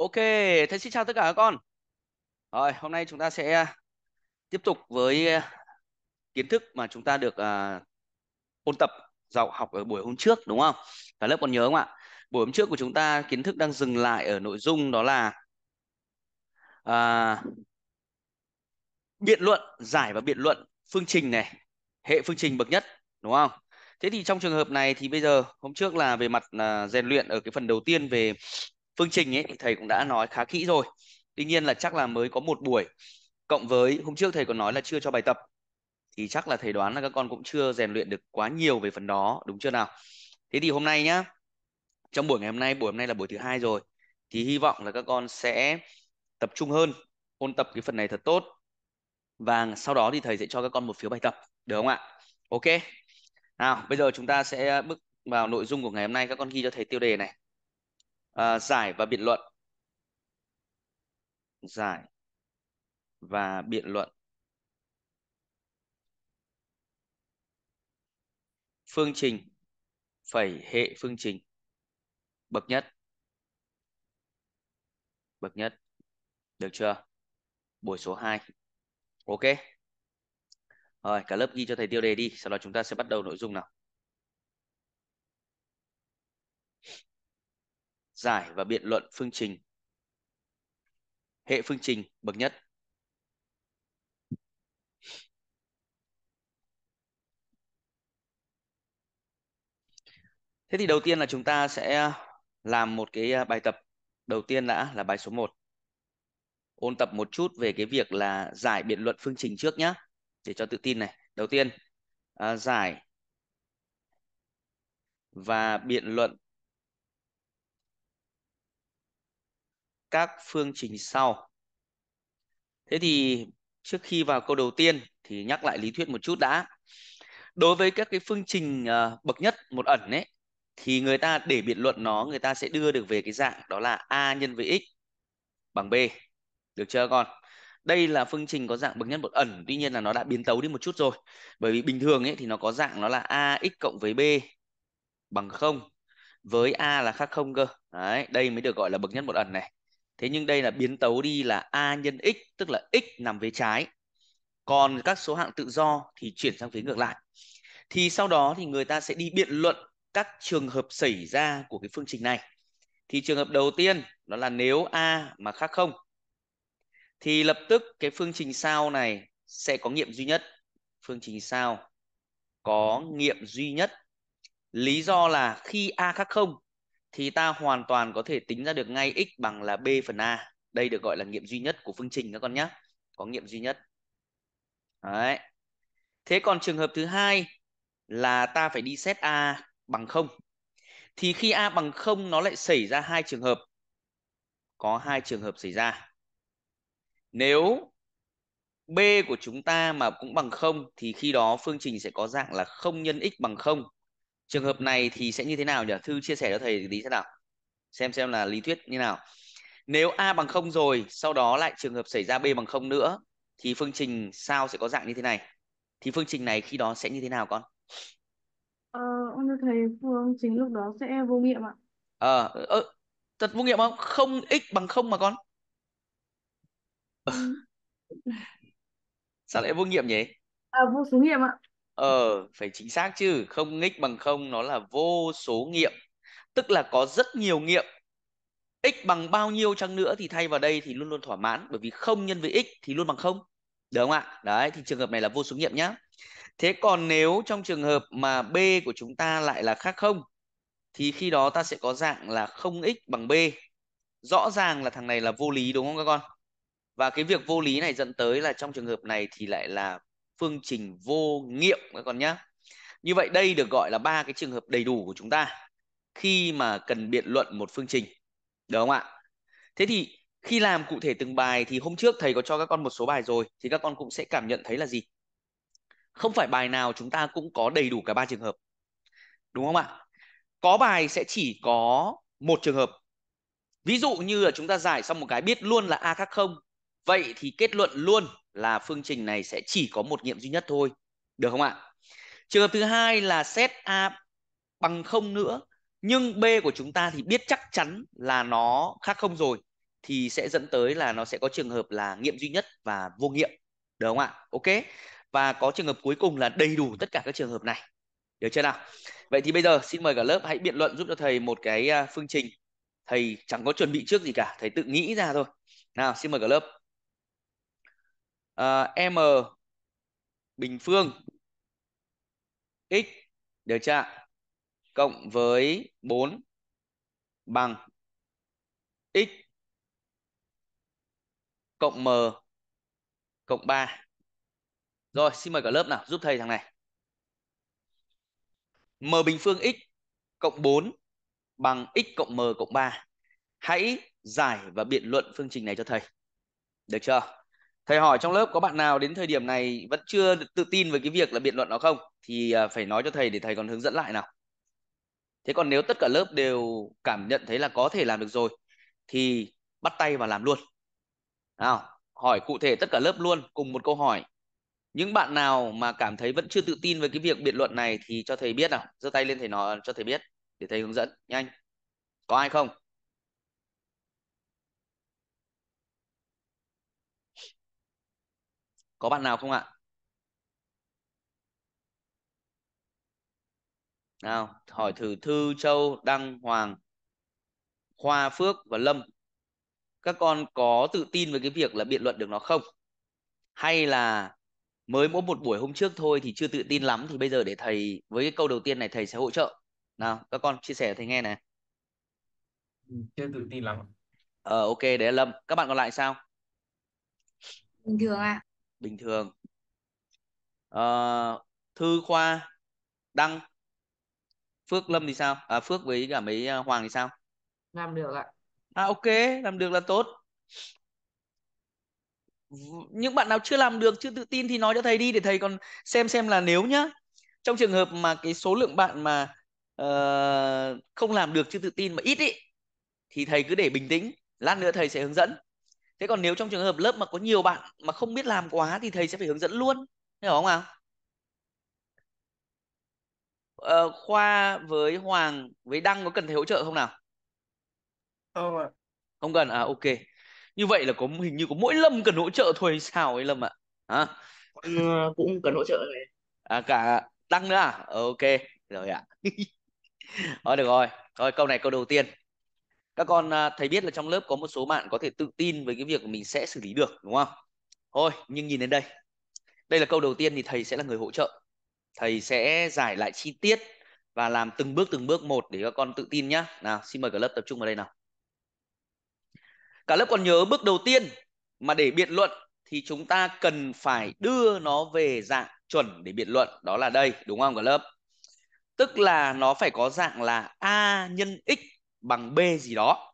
Ok, thế xin chào tất cả các con. Rồi, hôm nay chúng ta sẽ à, tiếp tục với à, kiến thức mà chúng ta được uh, ôn tập dạo học ở buổi hôm trước đúng không? Cả lớp còn nhớ không ạ? Buổi hôm trước của chúng ta kiến thức đang dừng lại ở nội dung đó là uh, biện luận, giải và biện luận, phương trình này, hệ phương trình bậc nhất đúng không? Thế thì trong trường hợp này thì bây giờ hôm trước là về mặt rèn uh, luyện ở cái phần đầu tiên về phương trình ấy thì thầy cũng đã nói khá kỹ rồi tuy nhiên là chắc là mới có một buổi cộng với hôm trước thầy còn nói là chưa cho bài tập thì chắc là thầy đoán là các con cũng chưa rèn luyện được quá nhiều về phần đó đúng chưa nào thế thì hôm nay nhá trong buổi ngày hôm nay buổi hôm nay là buổi thứ hai rồi thì hy vọng là các con sẽ tập trung hơn ôn tập cái phần này thật tốt và sau đó thì thầy sẽ cho các con một phiếu bài tập được không ạ ok nào bây giờ chúng ta sẽ bước vào nội dung của ngày hôm nay các con ghi cho thầy tiêu đề này à, giải và biện luận giải và biện luận phương trình phẩy hệ phương trình bậc nhất bậc nhất được chưa buổi số 2 ok rồi cả lớp ghi cho thầy tiêu đề đi sau đó chúng ta sẽ bắt đầu nội dung nào giải và biện luận phương trình. Hệ phương trình bậc nhất. Thế thì đầu tiên là chúng ta sẽ làm một cái à, bài tập đầu tiên đã là bài số 1. Ôn tập một chút về cái việc là giải biện luận phương trình trước nhé. Để cho tự tin này. Đầu tiên, à, giải và biện luận các phương trình sau. Thế thì trước khi vào câu đầu tiên thì nhắc lại lý thuyết một chút đã. Đối với các cái phương trình ờ, bậc nhất một ẩn ấy thì người ta để biện luận nó người ta sẽ đưa được về cái dạng đó là a nhân với x bằng b. Được chưa con? Đây là phương trình có dạng bậc nhất một ẩn, tuy nhiên là nó đã biến tấu đi một chút rồi. Bởi vì bình thường ấy thì nó có dạng nó là ax cộng với b bằng 0 với a là khác không cơ. Đấy, đây mới được gọi là bậc nhất một ẩn này thế nhưng đây là biến tấu đi là a nhân x tức là x nằm về trái còn các số hạng tự do thì chuyển sang phía ngược lại thì sau đó thì người ta sẽ đi biện luận các trường hợp xảy ra của cái phương trình này thì trường hợp đầu tiên đó là nếu a mà khác không thì lập tức cái phương trình sau này sẽ có nghiệm duy nhất phương trình sau có nghiệm duy nhất lý do là khi a khác không thì ta hoàn toàn có thể tính ra được ngay x bằng là b phần a. Đây được gọi là nghiệm duy nhất của phương trình các con nhé. Có nghiệm duy nhất. Đấy. Thế còn trường hợp thứ hai là ta phải đi xét a bằng 0. Thì khi a bằng 0 nó lại xảy ra hai trường hợp. Có hai trường hợp xảy ra. Nếu b của chúng ta mà cũng bằng 0 thì khi đó phương trình sẽ có dạng là 0 nhân x bằng 0 trường hợp này thì sẽ như thế nào nhỉ thư chia sẻ cho thầy lý xem nào xem xem là lý thuyết như nào nếu a bằng không rồi sau đó lại trường hợp xảy ra b bằng không nữa thì phương trình sao sẽ có dạng như thế này thì phương trình này khi đó sẽ như thế nào con ờ thưa thầy phương trình lúc đó sẽ vô nghiệm ạ ờ à, ờ thật vô nghiệm không không x bằng không mà con ừ. sao lại vô nghiệm nhỉ à, vô số nghiệm ạ ờ phải chính xác chứ không x bằng không nó là vô số nghiệm tức là có rất nhiều nghiệm x bằng bao nhiêu chăng nữa thì thay vào đây thì luôn luôn thỏa mãn bởi vì không nhân với x thì luôn bằng không được không ạ đấy thì trường hợp này là vô số nghiệm nhá thế còn nếu trong trường hợp mà b của chúng ta lại là khác không thì khi đó ta sẽ có dạng là không x bằng b rõ ràng là thằng này là vô lý đúng không các con và cái việc vô lý này dẫn tới là trong trường hợp này thì lại là phương trình vô nghiệm các con nhé như vậy đây được gọi là ba cái trường hợp đầy đủ của chúng ta khi mà cần biện luận một phương trình được không ạ thế thì khi làm cụ thể từng bài thì hôm trước thầy có cho các con một số bài rồi thì các con cũng sẽ cảm nhận thấy là gì không phải bài nào chúng ta cũng có đầy đủ cả ba trường hợp đúng không ạ có bài sẽ chỉ có một trường hợp ví dụ như là chúng ta giải xong một cái biết luôn là a khác không vậy thì kết luận luôn là phương trình này sẽ chỉ có một nghiệm duy nhất thôi được không ạ trường hợp thứ hai là set a bằng không nữa nhưng b của chúng ta thì biết chắc chắn là nó khác không rồi thì sẽ dẫn tới là nó sẽ có trường hợp là nghiệm duy nhất và vô nghiệm được không ạ ok và có trường hợp cuối cùng là đầy đủ tất cả các trường hợp này được chưa nào vậy thì bây giờ xin mời cả lớp hãy biện luận giúp cho thầy một cái à, phương trình thầy chẳng có chuẩn bị trước gì cả thầy tự nghĩ ra thôi nào xin mời cả lớp uh, m bình phương x điều tra cộng với 4 bằng x cộng m cộng 3. Rồi, xin mời cả lớp nào giúp thầy thằng này. m bình phương x cộng 4 bằng x cộng m cộng 3. Hãy giải và biện luận phương trình này cho thầy. Được chưa? thầy hỏi trong lớp có bạn nào đến thời điểm này vẫn chưa tự tin về cái việc là biện luận nó không thì à, phải nói cho thầy để thầy còn hướng dẫn lại nào thế còn nếu tất cả lớp đều cảm nhận thấy là có thể làm được rồi thì bắt tay và làm luôn nào hỏi cụ thể tất cả lớp luôn cùng một câu hỏi những bạn nào mà cảm thấy vẫn chưa tự tin về cái việc biện luận này thì cho thầy biết nào giơ tay lên thầy nói cho thầy biết để thầy hướng dẫn nhanh có ai không có bạn nào không ạ nào hỏi thử thư châu đăng hoàng khoa phước và lâm các con có tự tin với cái việc là biện luận được nó không hay là mới mỗi một buổi hôm trước thôi thì chưa tự tin lắm thì bây giờ để thầy với cái câu đầu tiên này thầy sẽ hỗ trợ nào các con chia sẻ thầy nghe này ừ, chưa tự tin lắm ờ ok đấy là lâm các bạn còn lại sao bình thường ạ bình thường à, thư khoa đăng phước lâm thì sao à, phước với cả mấy à, hoàng thì sao làm được ạ à ok làm được là tốt những bạn nào chưa làm được chưa tự tin thì nói cho thầy đi để thầy còn xem xem là nếu nhá trong trường hợp mà cái số lượng bạn mà uh, không làm được chưa tự tin mà ít ý thì thầy cứ để bình tĩnh lát nữa thầy sẽ hướng dẫn thế còn nếu trong trường hợp lớp mà có nhiều bạn mà không biết làm quá thì thầy sẽ phải hướng dẫn luôn hiểu không ạ ờ, khoa với hoàng với đăng có cần thầy hỗ trợ không nào không ạ không cần à ok như vậy là có hình như có mỗi lâm cần hỗ trợ thôi sao ấy lâm ạ à? Ừ, cũng cần hỗ trợ này à cả đăng nữa à ờ, ok rồi ạ à. thôi ờ, được rồi thôi câu này câu đầu tiên các con à, thầy biết là trong lớp có một số bạn có thể tự tin với cái việc mình sẽ xử lý được đúng không thôi nhưng nhìn đến đây đây là câu đầu tiên thì thầy sẽ là người hỗ trợ thầy sẽ giải lại chi tiết và làm từng bước từng bước một để các con tự tin nhá nào xin mời cả lớp tập trung vào đây nào cả lớp còn nhớ bước đầu tiên mà để biện luận thì chúng ta cần phải đưa nó về dạng chuẩn để biện luận đó là đây đúng không cả lớp tức là nó phải có dạng là a nhân x bằng b gì đó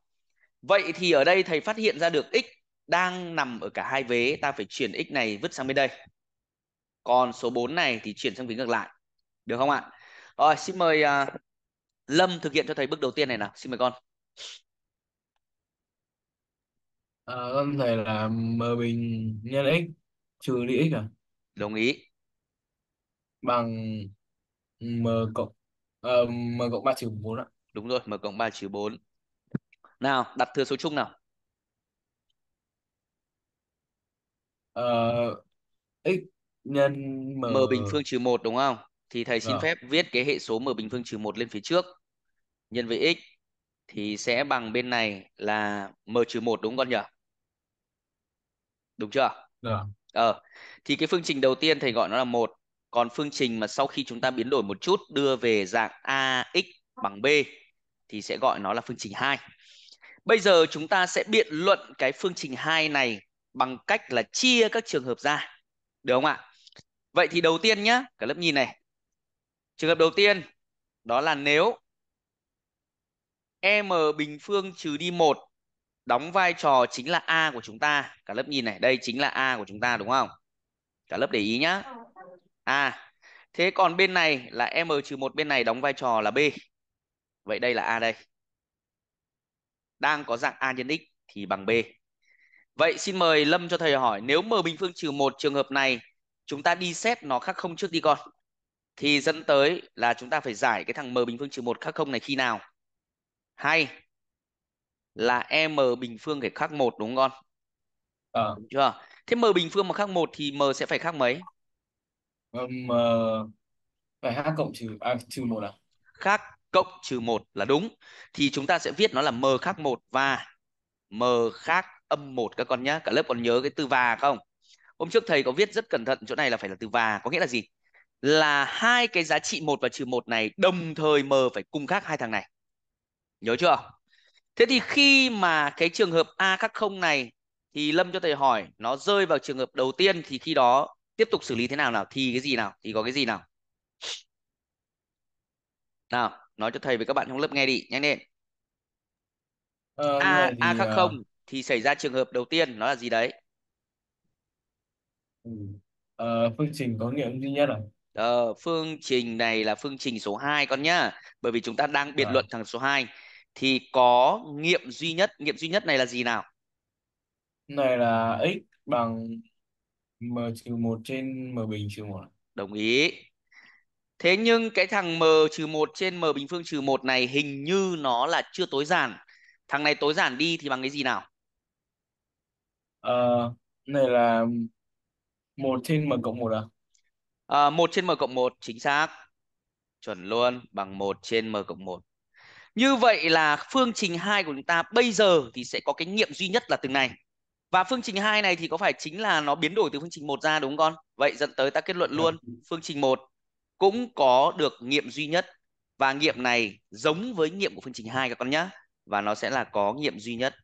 vậy thì ở đây thầy phát hiện ra được x đang nằm ở cả hai vế ta phải chuyển x này vứt sang bên đây còn số 4 này thì chuyển sang vế ngược lại được không ạ rồi xin mời uh, lâm thực hiện cho thầy bước đầu tiên này nào xin mời con à, con thầy là m bình nhân x trừ đi x à đồng ý bằng m cộng uh, m cộng ba trừ bốn ạ Đúng rồi, m cộng 3 trừ 4. Nào, đặt thừa số chung nào. Ờ, x nhân m... m bình phương trừ 1 đúng không? Thì thầy xin Rồi. Vâng. phép viết cái hệ số m bình phương trừ 1 lên phía trước. Nhân với x thì sẽ bằng bên này là m trừ 1 đúng không con nhỉ? Đúng chưa? được vâng. Ờ, thì cái phương trình đầu tiên thầy gọi nó là một còn phương trình mà sau khi chúng ta biến đổi một chút đưa về dạng ax bằng b thì sẽ gọi nó là phương trình 2. Bây giờ chúng ta sẽ biện luận cái phương trình 2 này bằng cách là chia các trường hợp ra. Được không ạ? Vậy thì đầu tiên nhá, cả lớp nhìn này. Trường hợp đầu tiên đó là nếu m bình phương trừ đi 1 đóng vai trò chính là a của chúng ta. Cả lớp nhìn này, đây chính là a của chúng ta đúng không? Cả lớp để ý nhá. A. Thế còn bên này là m trừ 1 bên này đóng vai trò là b. Vậy đây là A đây. Đang có dạng A nhân x thì bằng B. Vậy xin mời Lâm cho thầy hỏi nếu m bình phương trừ 1 trường hợp này chúng ta đi xét nó khác không trước đi con thì dẫn tới là chúng ta phải giải cái thằng m bình phương trừ 1 khác không này khi nào? Hay là m bình phương phải khác 1 đúng không con? À. Đúng chưa? Thế m bình phương mà khác 1 thì m sẽ phải khác mấy? Vâng, m phải h cộng trừ à, trừ 1 à? Khác cộng trừ 1 là đúng thì chúng ta sẽ viết nó là m khác 1 và m khác âm 1 các con nhé cả lớp còn nhớ cái từ và không hôm trước thầy có viết rất cẩn thận chỗ này là phải là từ và có nghĩa là gì là hai cái giá trị 1 và trừ 1 này đồng thời m phải cùng khác hai thằng này nhớ chưa thế thì khi mà cái trường hợp a khác không này thì lâm cho thầy hỏi nó rơi vào trường hợp đầu tiên thì khi đó tiếp tục xử lý thế nào nào thì cái gì nào thì có cái gì nào nào nói cho thầy với các bạn trong lớp nghe đi nhanh lên ờ, a thì... a khác ờ, không thì xảy ra trường hợp đầu tiên nó là gì đấy ừ. ờ, phương trình có nghiệm duy nhất à ờ, phương trình này là phương trình số 2 con nhá bởi vì chúng ta đang biện à. luận thằng số 2 thì có nghiệm duy nhất nghiệm duy nhất này là gì nào này là x bằng m trừ 1 trên m bình trừ 1 à? đồng ý Thế nhưng cái thằng m trừ 1 trên m bình phương trừ 1 này hình như nó là chưa tối giản. Thằng này tối giản đi thì bằng cái gì nào? Ờ, này là 1 trên m cộng 1 à? À, ờ, 1 trên m cộng 1 chính xác. Chuẩn luôn, bằng 1 trên m cộng 1. Như vậy là phương trình 2 của chúng ta bây giờ thì sẽ có cái nghiệm duy nhất là từng này. Và phương trình 2 này thì có phải chính là nó biến đổi từ phương trình 1 ra đúng không con? Vậy dẫn tới ta kết luận luôn, vâng. phương trình 1 cũng có được nghiệm duy nhất và nghiệm này giống với nghiệm của phương trình 2 các con nhé và nó sẽ là có nghiệm duy nhất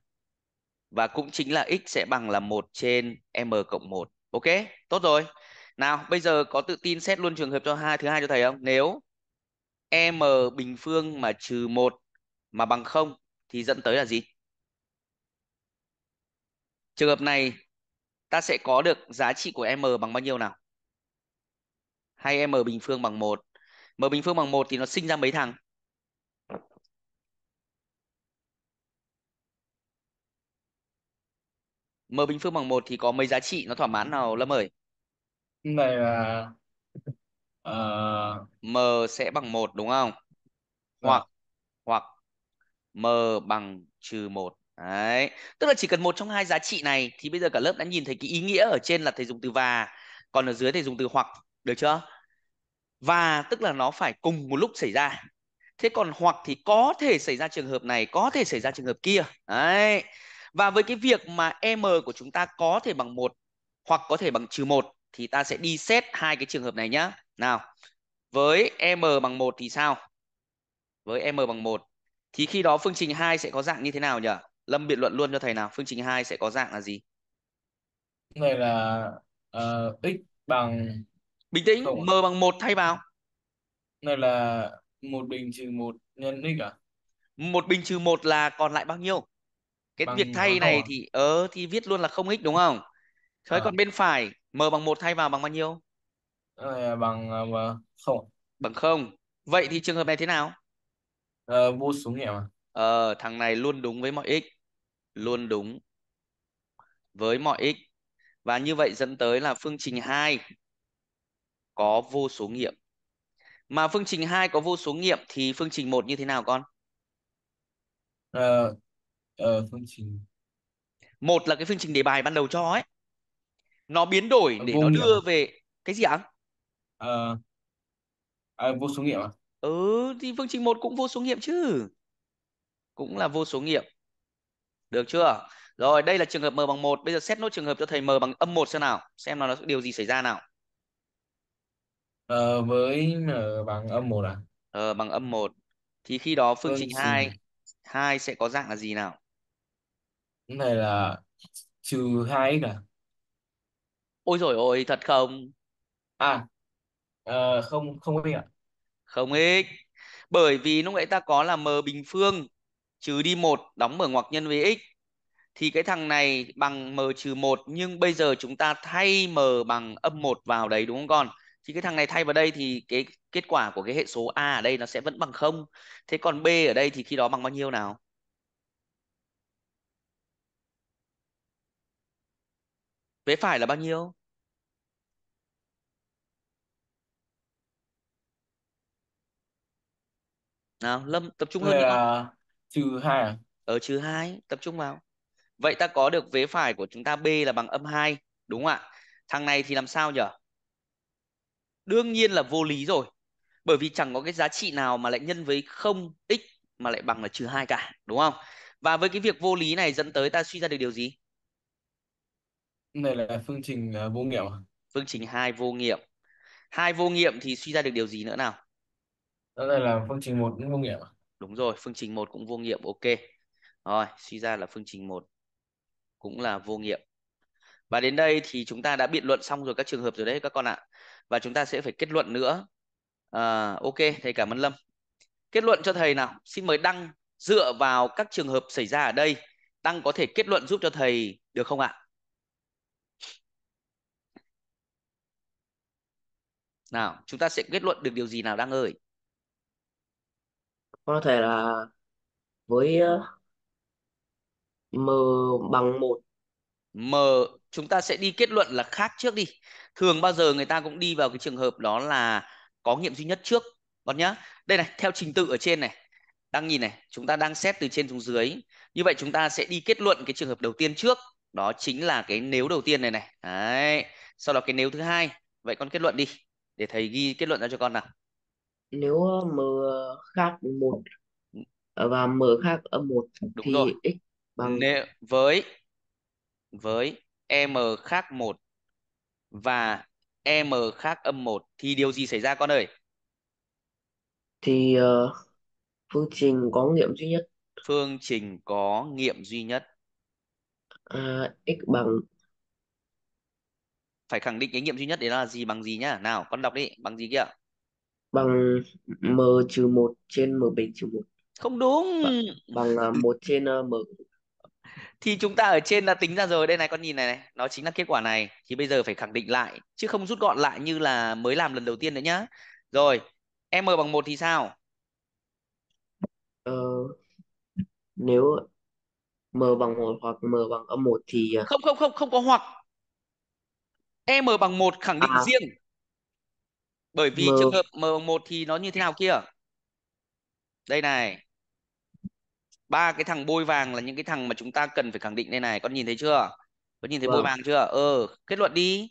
và cũng chính là x sẽ bằng là 1 trên m cộng 1. Ok, tốt rồi. Nào, bây giờ có tự tin xét luôn trường hợp cho hai thứ hai cho thầy không? Nếu m bình phương mà trừ 1 mà bằng 0 thì dẫn tới là gì? Trường hợp này ta sẽ có được giá trị của m bằng bao nhiêu nào? hay m bình phương bằng 1. M bình phương bằng 1 thì nó sinh ra mấy thằng? M bình phương bằng 1 thì có mấy giá trị nó thỏa mãn nào Lâm ơi? Này là uh... M sẽ bằng 1 đúng không? Vâng. Hoặc hoặc M bằng trừ 1. Đấy. Tức là chỉ cần một trong hai giá trị này thì bây giờ cả lớp đã nhìn thấy cái ý nghĩa ở trên là thầy dùng từ và còn ở dưới thầy dùng từ hoặc được chưa? và tức là nó phải cùng một lúc xảy ra thế còn hoặc thì có thể xảy ra trường hợp này có thể xảy ra trường hợp kia đấy và với cái việc mà m của chúng ta có thể bằng một hoặc có thể bằng trừ một thì ta sẽ đi xét hai cái trường hợp này nhá nào với m bằng một thì sao với m bằng một thì khi đó phương trình 2 sẽ có dạng như thế nào nhỉ lâm biện luận luôn cho thầy nào phương trình 2 sẽ có dạng là gì này là uh, x bằng Bình tĩnh, Không m bằng 1 thay vào. này là một bình trừ một nhân x à? một bình trừ một là còn lại bao nhiêu? Cái Bằng việc thay này à? thì ờ thì viết luôn là không x đúng không? Thế Ờ, còn bên phải m bằng 1 thay vào bằng bao nhiêu? ờ, bằng ờ, không. Bằng không. Vậy thì trường hợp này thế nào? Ờ, vô số nghiệm à? Ờ thằng này luôn đúng với mọi x, luôn đúng với mọi x. Và như vậy dẫn tới là phương trình 2 có vô số nghiệm. Mà phương trình 2 có vô số nghiệm thì phương trình 1 như thế nào con? Ờ, ờ, phương trình một là cái phương trình đề bài ban đầu cho ấy nó biến đổi để vô nó đưa nghiệm. À? về cái gì ạ ờ à, vô số nghiệm à ừ thì phương trình một cũng vô số nghiệm chứ cũng là vô số nghiệm được chưa rồi đây là trường hợp m bằng một bây giờ xét nốt trường hợp cho thầy m bằng âm một xem nào xem là nó điều gì xảy ra nào Ờ, với ờ, bằng âm 1 à? Ờ, bằng âm 1. Thì khi đó phương Phương trình trình 2 2 à? sẽ có dạng là gì nào? Cái này là trừ 2x à? Ôi dồi ôi, thật không? À, ờ, không không có gì ạ. Không x. Bởi vì lúc nãy ta có là m bình phương trừ đi 1 đóng mở ngoặc nhân với x thì cái thằng này bằng m trừ 1 nhưng bây giờ chúng ta thay m bằng âm 1 vào đấy đúng không con? thì cái thằng này thay vào đây thì cái kết quả của cái hệ số a ở đây nó sẽ vẫn bằng không thế còn b ở đây thì khi đó bằng bao nhiêu nào vế phải là bao nhiêu nào lâm tập trung hơn là trừ hai à? ở ờ, trừ hai tập trung vào vậy ta có được vế phải của chúng ta b là bằng âm hai đúng không ạ thằng này thì làm sao nhở đương nhiên là vô lý rồi bởi vì chẳng có cái giá trị nào mà lại nhân với không x mà lại bằng là trừ hai cả đúng không và với cái việc vô lý này dẫn tới ta suy ra được điều gì này là phương trình ờ, vô nghiệm phương trình hai vô nghiệm hai vô nghiệm thì suy ra được điều gì nữa nào đó đây là phương trình một cũng vô nghiệm đúng rồi phương trình một cũng vô nghiệm ok rồi suy ra là phương trình một cũng là vô nghiệm và đến đây thì chúng ta đã biện luận xong rồi các trường hợp rồi đấy các con ạ và chúng ta sẽ phải kết luận nữa à, ok thầy cảm ơn lâm kết luận cho thầy nào xin mời đăng dựa vào các trường hợp xảy ra ở đây đăng có thể kết luận giúp cho thầy được không ạ nào chúng ta sẽ kết luận được điều gì nào đăng ơi có thể là với ờ, m bằng một m chúng ta sẽ đi kết luận là khác trước đi thường bao giờ người ta cũng đi vào cái trường hợp đó là có nghiệm duy nhất trước còn nhá đây này theo trình tự ở trên này đang nhìn này chúng ta đang xét từ trên xuống dưới như vậy chúng ta sẽ đi kết luận cái trường hợp đầu tiên trước đó chính là cái nếu đầu tiên này này đấy sau đó cái nếu thứ hai vậy con kết luận đi để thầy ghi kết luận ra cho con nào nếu m khác một và m khác âm một đúng thì rồi x bằng nếu với với m khác một và e M khác âm 1 thì điều gì xảy ra con ơi? Thì uh, phương trình có nghiệm duy nhất. Phương trình có nghiệm duy nhất. À, x bằng phải khẳng định cái nghiệm duy nhất đấy là gì bằng gì nhá. Nào, con đọc đi, bằng gì kia? Bằng m trừ 1 trên m bình trừ 1. Không đúng. Bằng, bằng uh, 1 trên uh, m thì chúng ta ở trên đã à, tính ra rồi đây này con nhìn này này nó chính là kết quả này thì bây giờ phải khẳng định lại chứ không rút gọn lại như là mới làm lần đầu tiên nữa nhá rồi m bằng một thì sao ờ, nếu m bằng một hoặc m bằng âm một thì à, không không không không có hoặc e m bằng một khẳng định à. riêng bởi vì m... trường hợp m bằng một thì nó như thế nào kia đây này ba cái thằng bôi vàng là những cái thằng mà chúng ta cần phải khẳng định đây này con nhìn thấy chưa con nhìn thấy vâng. bôi vàng chưa ờ kết luận đi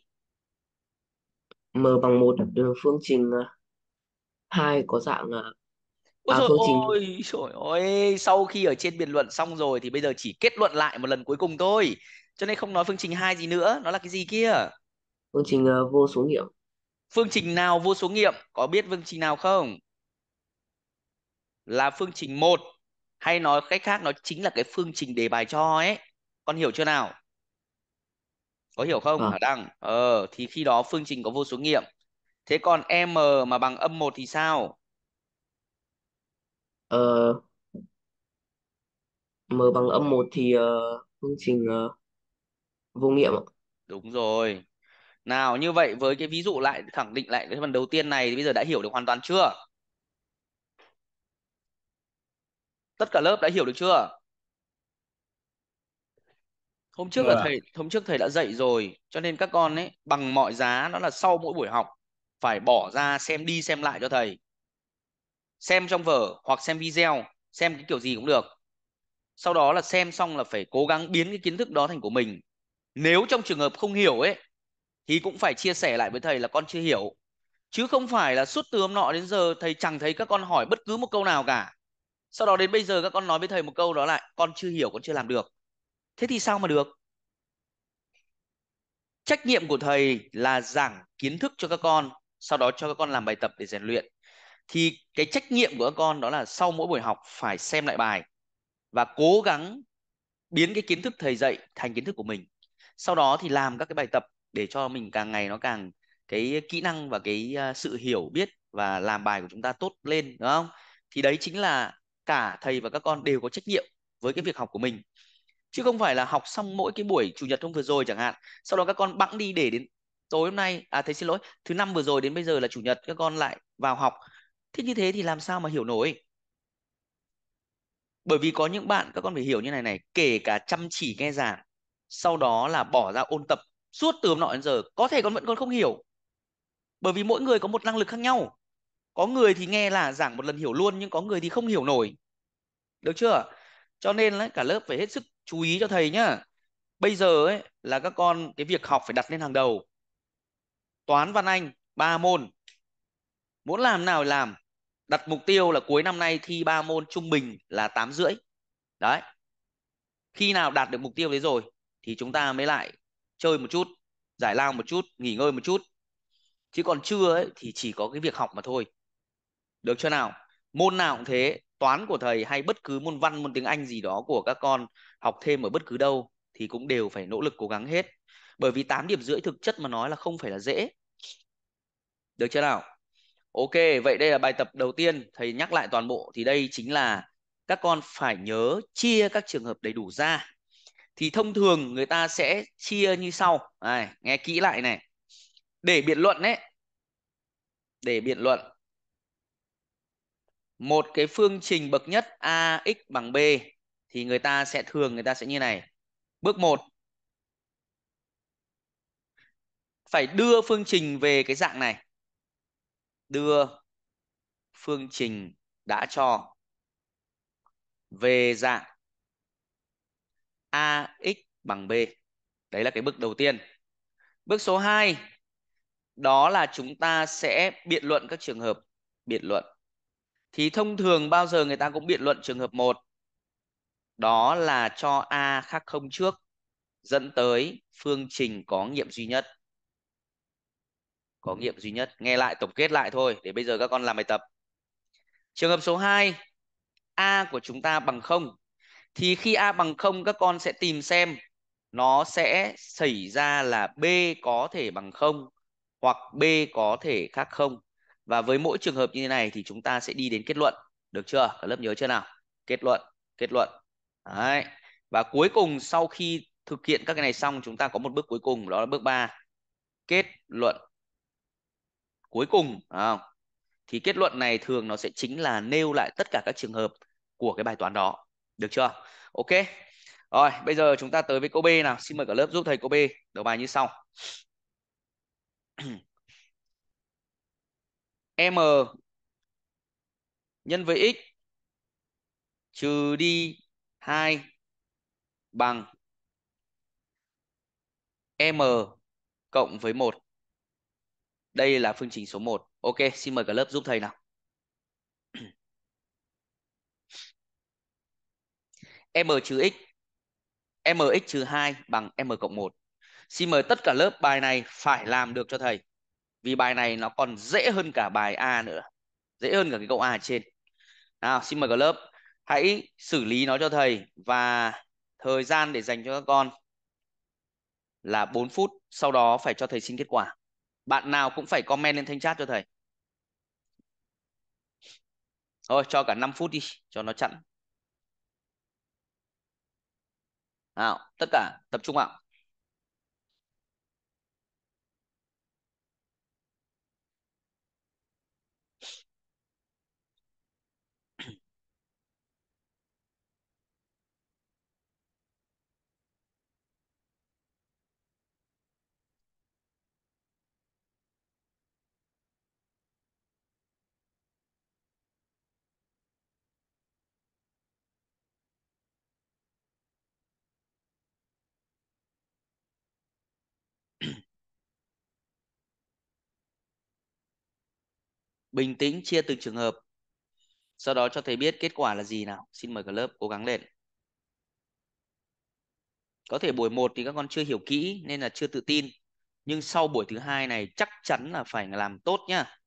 m bằng một đường phương trình à, hai có dạng Ôi à, à, dồi phương trình trời ơi, sau khi ở trên biện luận xong rồi thì bây giờ chỉ kết luận lại một lần cuối cùng thôi. Cho nên không nói phương trình hai gì nữa, nó là cái gì kia? Phương trình uh, vô số nghiệm. Phương trình nào vô số nghiệm? Có biết phương trình nào không? Là phương trình một hay nói cách khác nó chính là cái phương trình đề bài cho ấy con hiểu chưa nào có hiểu không ờ. hả à. đăng ờ thì khi đó phương trình có vô số nghiệm thế còn m mà bằng âm 1 thì sao ờ m bằng âm 1 thì uh, phương trình uh, vô nghiệm đúng rồi nào như vậy với cái ví dụ lại khẳng định lại cái phần đầu tiên này thì bây giờ đã hiểu được hoàn toàn chưa tất cả lớp đã hiểu được chưa hôm trước là dạ. thầy hôm trước thầy đã dạy rồi cho nên các con ấy bằng mọi giá nó là sau mỗi buổi học phải bỏ ra xem đi xem lại cho thầy xem trong vở hoặc xem video xem cái kiểu gì cũng được sau đó là xem xong là phải cố gắng biến cái kiến thức đó thành của mình nếu trong trường hợp không hiểu ấy thì cũng phải chia sẻ lại với thầy là con chưa hiểu chứ không phải là suốt từ hôm nọ đến giờ thầy chẳng thấy các con hỏi bất cứ một câu nào cả sau đó đến bây giờ các con nói với thầy một câu đó là con chưa hiểu con chưa làm được thế thì sao mà được trách nhiệm của thầy là giảng kiến thức cho các con sau đó cho các con làm bài tập để rèn luyện thì cái trách nhiệm của các con đó là sau mỗi buổi học phải xem lại bài và cố gắng biến cái kiến thức thầy dạy thành kiến thức của mình sau đó thì làm các cái bài tập để cho mình càng ngày nó càng cái kỹ năng và cái à, sự hiểu biết và làm bài của chúng ta tốt lên đúng không thì đấy chính là cả thầy và các con đều có trách nhiệm với cái việc học của mình chứ không phải là học xong mỗi cái buổi chủ nhật hôm vừa rồi chẳng hạn sau đó các con bẵng đi để đến tối hôm nay à thầy xin lỗi thứ năm vừa rồi đến bây giờ là chủ nhật các con lại vào học thế như thế thì làm sao mà hiểu nổi bởi vì có những bạn các con phải hiểu như này này kể cả chăm chỉ nghe giảng sau đó là bỏ ra ôn tập suốt từ hôm nọ đến giờ có thể con vẫn còn không hiểu bởi vì mỗi người có một năng lực khác nhau có người thì nghe là giảng một lần hiểu luôn nhưng có người thì không hiểu nổi được chưa cho nên là cả lớp phải hết sức chú ý cho thầy nhá bây giờ ấy là các con cái việc học phải đặt lên hàng đầu toán văn anh ba môn muốn làm nào làm đặt mục tiêu là cuối năm nay thi ba môn trung bình là tám rưỡi đấy khi nào đạt được mục tiêu đấy rồi thì chúng ta mới lại chơi một chút giải lao một chút nghỉ ngơi một chút chứ còn chưa ấy, thì chỉ có cái việc học mà thôi được chưa nào môn nào cũng thế toán của thầy hay bất cứ môn văn môn tiếng anh gì đó của các con học thêm ở bất cứ đâu thì cũng đều phải nỗ lực cố gắng hết bởi vì 8 điểm rưỡi thực chất mà nói là không phải là dễ được chưa nào ok vậy đây là bài tập đầu tiên thầy nhắc lại toàn bộ thì đây chính là các con phải nhớ chia các trường hợp đầy đủ ra thì thông thường người ta sẽ chia như sau này nghe kỹ lại này để biện luận đấy để biện luận một cái phương trình bậc nhất ax bằng b thì người ta sẽ thường người ta sẽ như này. Bước 1 phải đưa phương trình về cái dạng này. Đưa phương trình đã cho về dạng AX bằng B. Đấy là cái bước đầu tiên. Bước số 2 đó là chúng ta sẽ biện luận các trường hợp biện luận thì thông thường bao giờ người ta cũng biện luận trường hợp 1 đó là cho a khác không trước dẫn tới phương trình có nghiệm duy nhất có nghiệm duy nhất nghe lại tổng kết lại thôi để bây giờ các con làm bài tập trường hợp số 2 a của chúng ta bằng 0 thì khi a bằng 0 các con sẽ tìm xem nó sẽ xảy ra là b có thể bằng 0 hoặc b có thể khác 0 và với mỗi trường hợp như thế này thì chúng ta sẽ đi đến kết luận được chưa cả lớp nhớ chưa nào kết luận kết luận Đấy. và cuối cùng sau khi thực hiện các cái này xong chúng ta có một bước cuối cùng đó là bước 3 kết luận cuối cùng không? thì kết luận này thường nó sẽ chính là nêu lại tất cả các trường hợp của cái bài toán đó được chưa ok rồi bây giờ chúng ta tới với câu b nào xin mời cả lớp giúp thầy câu b đầu bài như sau M nhân với x trừ đi 2 bằng M cộng với 1. Đây là phương trình số 1. Ok, xin mời cả lớp giúp thầy nào. M trừ x mx trừ 2 bằng m cộng 1. Xin mời tất cả lớp bài này phải làm được cho thầy vì bài này nó còn dễ hơn cả bài A nữa dễ hơn cả cái câu A trên nào xin mời các lớp hãy xử lý nó cho thầy và thời gian để dành cho các con là 4 phút sau đó phải cho thầy xin kết quả bạn nào cũng phải comment lên thanh chat cho thầy thôi cho cả 5 phút đi cho nó chặn nào tất cả tập trung ạ bình tĩnh chia từng trường hợp sau đó cho thầy biết kết quả là gì nào xin mời cả lớp cố gắng lên có thể buổi 1 thì các con chưa hiểu kỹ nên là chưa tự tin nhưng sau buổi thứ hai này chắc chắn là phải làm tốt nhá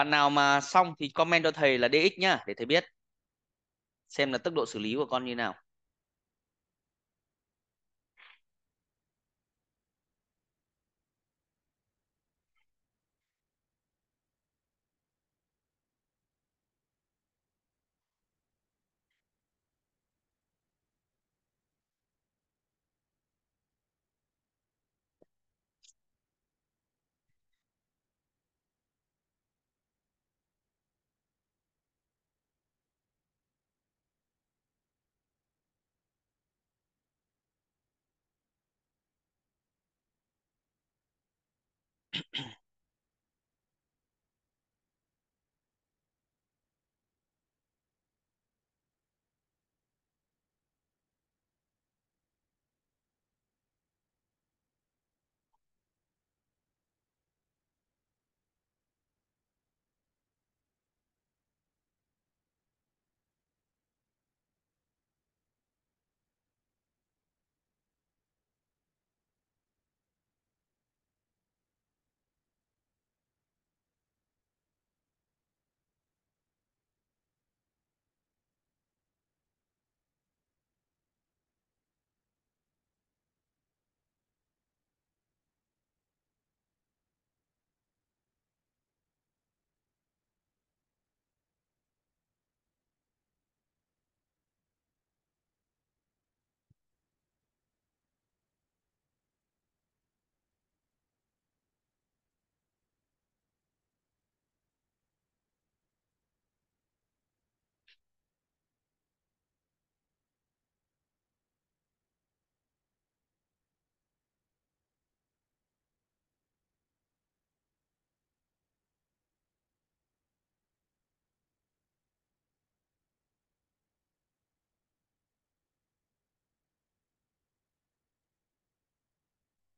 bạn nào mà xong thì comment cho thầy là DX nhá để thầy biết xem là tốc độ xử lý của con như nào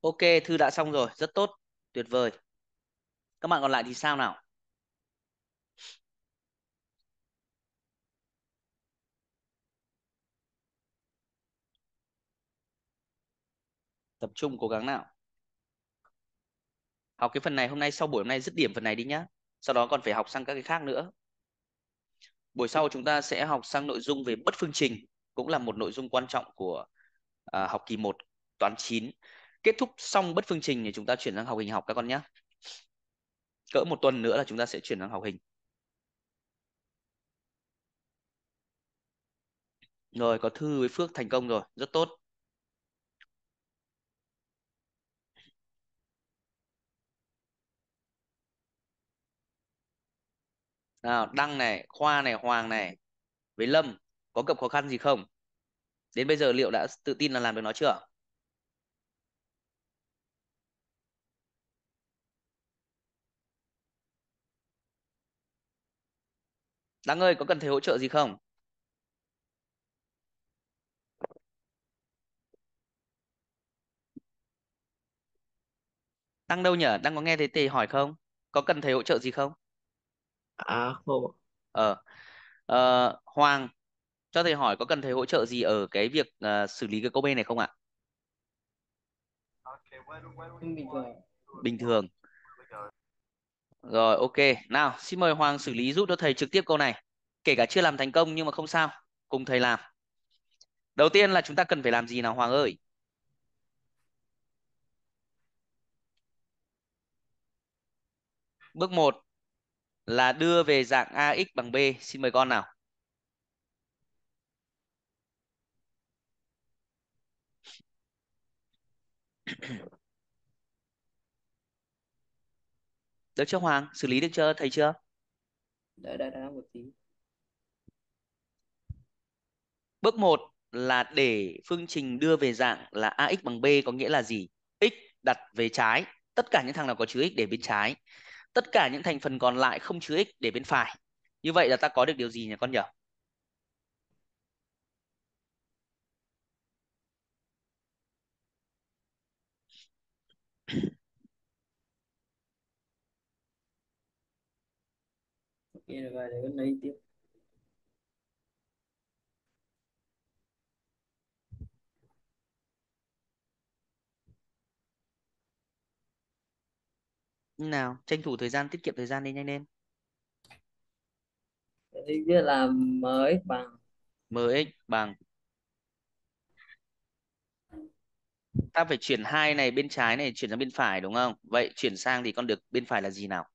Ok, thư đã xong rồi, rất tốt, tuyệt vời. Các bạn còn lại thì sao nào? Tập trung cố gắng nào. Học cái phần này hôm nay sau buổi hôm nay dứt điểm phần này đi nhá. Sau đó còn phải học sang các cái khác nữa. Buổi sau chúng ta sẽ học sang nội dung về bất phương trình, cũng là một nội dung quan trọng của à, học kỳ 1 toán 9 kết thúc xong bất phương trình thì chúng ta chuyển sang học hình học các con nhé cỡ một tuần nữa là chúng ta sẽ chuyển sang học hình rồi có thư với phước thành công rồi rất tốt nào đăng này khoa này hoàng này với lâm có gặp khó khăn gì không đến bây giờ liệu đã tự tin là làm được nó chưa Đăng ơi, có cần thầy hỗ trợ gì không? Đăng đâu nhở? Đăng có nghe thấy thầy hỏi không? Có cần thầy hỗ trợ gì không? À không. ạ. Ờ. Ờ, Hoàng, cho thầy hỏi có cần thầy hỗ trợ gì ở cái việc ờ, xử lý cái câu B này không ạ? Bình thường. Bình thường. Rồi ok, nào xin mời Hoàng xử lý giúp cho thầy trực tiếp câu này. Kể cả chưa làm thành công nhưng mà không sao, cùng thầy làm. Đầu tiên là chúng ta cần phải làm gì nào Hoàng ơi? Bước 1 là đưa về dạng AX bằng B. Xin mời con nào. Được chưa Hoàng? Xử lý được chưa? Thầy chưa? Đã, đã, đã, một tí. Bước 1 là để phương trình đưa về dạng là AX bằng B có nghĩa là gì? X đặt về trái. Tất cả những thằng nào có chứa X để bên trái. Tất cả những thành phần còn lại không chứa X để bên phải. Như vậy là ta có được điều gì nhỉ con nhỉ? kia rồi để con lấy tiếp nào tranh thủ thời gian tiết kiệm thời gian đi nhanh lên Đấy là mới bằng mx bằng ta phải chuyển hai này bên trái này chuyển sang bên phải đúng không vậy chuyển sang thì con được bên phải là gì nào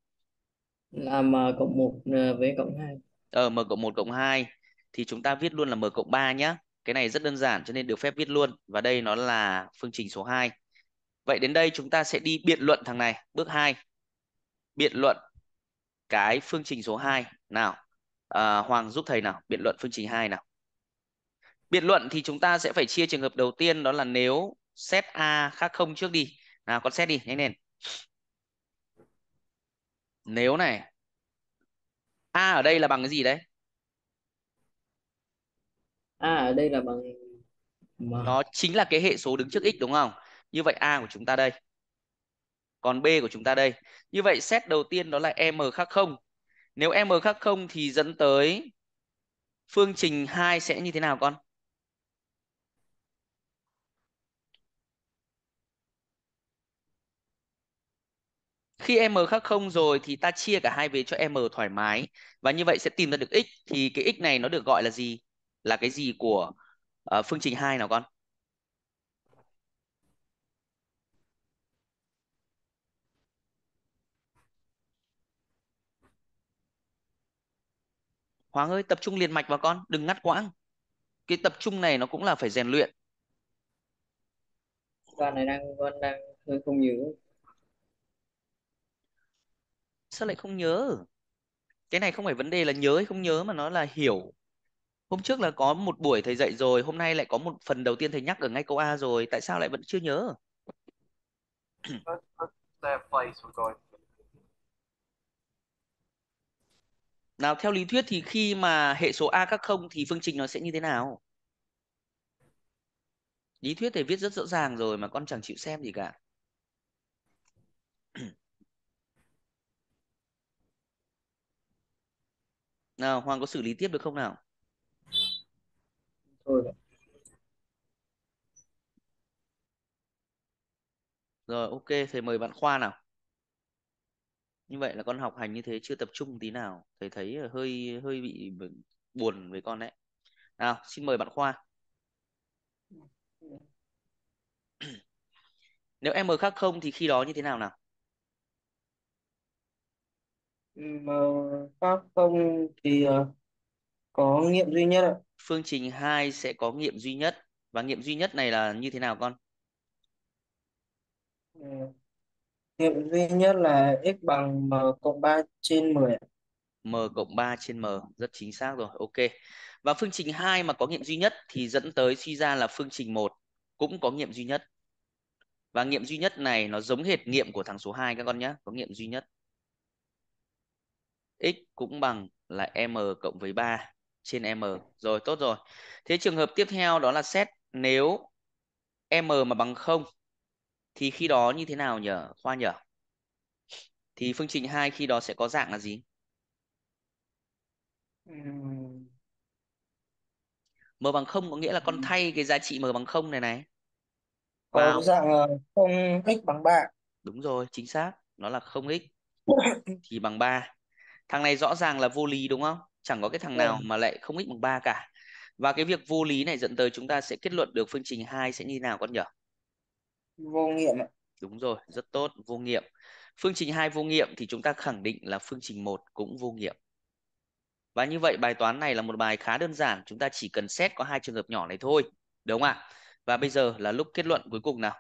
là m cộng 1 ờ, với cộng 2. Ờ m cộng 1 cộng 2 thì chúng ta viết luôn là m cộng 3 nhá. Cái này rất đơn giản cho nên được phép viết luôn và đây nó là phương trình số 2. Vậy đến đây chúng ta sẽ đi biện luận thằng này, bước 2. Biện luận cái phương trình số 2 nào. À, Hoàng giúp thầy nào, biện luận phương trình 2 nào. Biện luận thì chúng ta sẽ phải chia trường hợp đầu tiên đó là nếu set A khác không trước đi. Nào con set đi, nhanh lên nếu này a ở đây là bằng cái gì đấy a ở đây là bằng mà... nó chính là cái hệ số đứng trước x đúng không như vậy a của chúng ta đây còn b của chúng ta đây như vậy xét đầu tiên đó là m khác không nếu m khác không thì dẫn tới phương trình 2 sẽ như thế nào con khi m khác không rồi thì ta chia cả hai vế cho m thoải mái và như vậy sẽ tìm ra được x thì cái x này nó được gọi là gì là cái gì của uh, phương trình 2 nào con Hoàng ơi tập trung liền mạch vào con đừng ngắt quãng cái tập trung này nó cũng là phải rèn luyện con này đang con đang hơi không nhớ sao lại không nhớ cái này không phải vấn đề là nhớ hay không nhớ mà nó là hiểu hôm trước là có một buổi thầy dạy rồi hôm nay lại có một phần đầu tiên thầy nhắc ở ngay câu A rồi tại sao lại vẫn chưa nhớ nào theo lý thuyết thì khi mà hệ số a các không thì phương trình nó sẽ như thế nào lý thuyết thầy viết rất rõ ràng rồi mà con chẳng chịu xem gì cả nào hoàng có xử lý tiếp được không nào thôi rồi. ok thầy mời bạn khoa nào như vậy là con học hành như thế chưa tập trung tí nào thầy thấy hơi hơi bị buồn với con đấy nào xin mời bạn khoa ừ. nếu em m khác không thì khi đó như thế nào nào mà khác không thì uh, có nghiệm duy nhất ạ phương trình 2 sẽ có nghiệm duy nhất và nghiệm duy nhất này là như thế nào con ừ. nghiệm duy nhất là x bằng m cộng 3 trên 10 m cộng 3 trên m rất chính xác rồi ok và phương trình 2 mà có nghiệm duy nhất thì dẫn tới suy ra là phương trình 1 cũng có nghiệm duy nhất và nghiệm duy nhất này nó giống hệt nghiệm của thằng số 2 các con nhé có nghiệm duy nhất x cũng bằng là m cộng với 3 trên m. Rồi tốt rồi. Thế trường hợp tiếp theo đó là xét nếu m mà bằng 0 thì khi đó như thế nào nhở Khoa nhở? Thì phương trình 2 khi đó sẽ có dạng là gì? M bằng 0 có nghĩa là con thay cái giá trị m bằng 0 này này. Có vào. dạng 0 ờ, x bằng 3. Đúng rồi, chính xác. Nó là 0x thì bằng 3 thằng này rõ ràng là vô lý đúng không chẳng có cái thằng nào vâng. mà lại không ít bằng ba cả và cái việc vô lý này dẫn tới chúng ta sẽ kết luận được phương trình 2 sẽ như thế nào con nhỉ vô nghiệm đúng rồi rất tốt vô nghiệm phương trình 2 vô nghiệm thì chúng ta khẳng định là phương trình 1 cũng vô nghiệm và như vậy bài toán này là một bài khá đơn giản chúng ta chỉ cần xét có hai trường hợp nhỏ này thôi đúng không ạ và bây giờ là lúc kết luận cuối cùng nào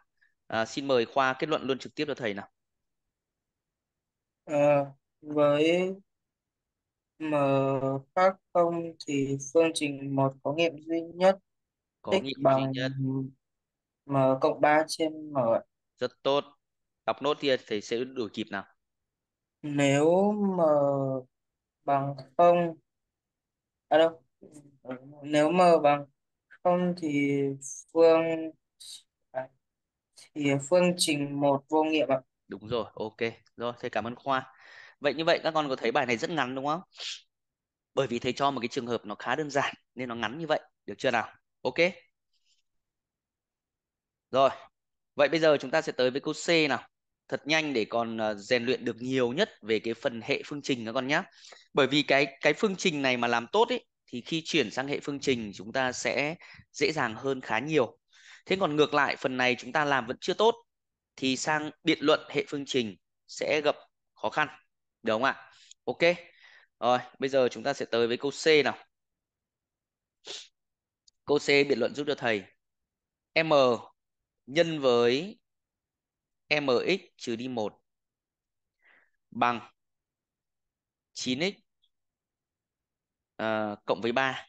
à, xin mời khoa kết luận luôn trực tiếp cho thầy nào à, với m khác không thì phương trình một có nghiệm duy nhất có x nghiệm duy bằng m cộng 3 trên m rất tốt đọc nốt thì thầy sẽ đuổi kịp nào Nếu m bằng không à đâu nếu m bằng không thì phương à, thì phương trình một vô nghiệm ạ. đúng rồi ok rồi thầy cảm ơn Khoa vậy như vậy các con có thấy bài này rất ngắn đúng không bởi vì thầy cho một cái trường hợp nó khá đơn giản nên nó ngắn như vậy được chưa nào ok rồi vậy bây giờ chúng ta sẽ tới với câu c nào thật nhanh để còn ờ, rèn luyện được nhiều nhất về cái phần hệ phương trình các con nhé bởi vì cái cái phương trình này mà làm tốt ấy thì khi chuyển sang hệ phương trình chúng ta sẽ dễ dàng hơn khá nhiều thế còn ngược lại phần này chúng ta làm vẫn chưa tốt thì sang biện luận hệ phương trình sẽ gặp khó khăn đúng không ạ? Ok. Rồi, bây giờ chúng ta sẽ tới với câu C nào. Câu C biện luận giúp cho thầy. M nhân với mx trừ đi 1 bằng 9x à, ờ, cộng với 3.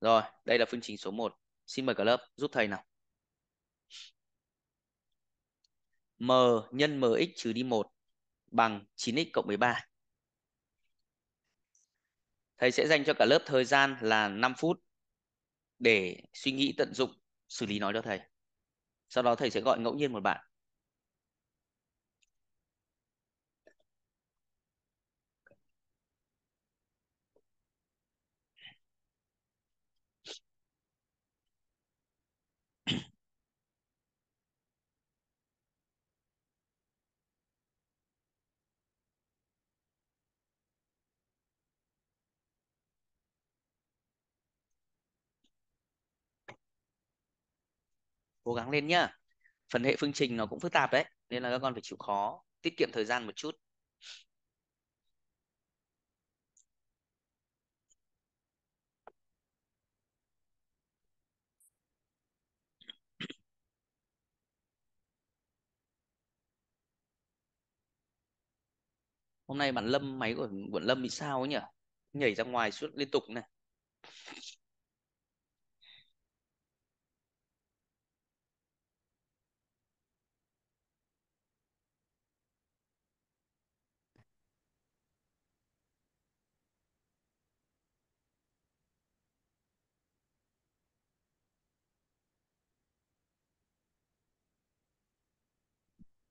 Rồi, đây là phương trình số 1. Xin mời cả lớp giúp thầy nào. M nhân mx trừ đi 1 bằng 9x cộng 13. Thầy sẽ dành cho cả lớp thời gian là 5 phút để suy nghĩ tận dụng xử lý nói cho thầy. Sau đó thầy sẽ gọi ngẫu nhiên một bạn cố gắng lên nhá phần hệ phương trình nó cũng phức tạp đấy nên là các con phải chịu khó tiết kiệm thời gian một chút hôm nay bạn lâm máy của quận lâm bị sao ấy nhỉ nhảy ra ngoài suốt liên tục này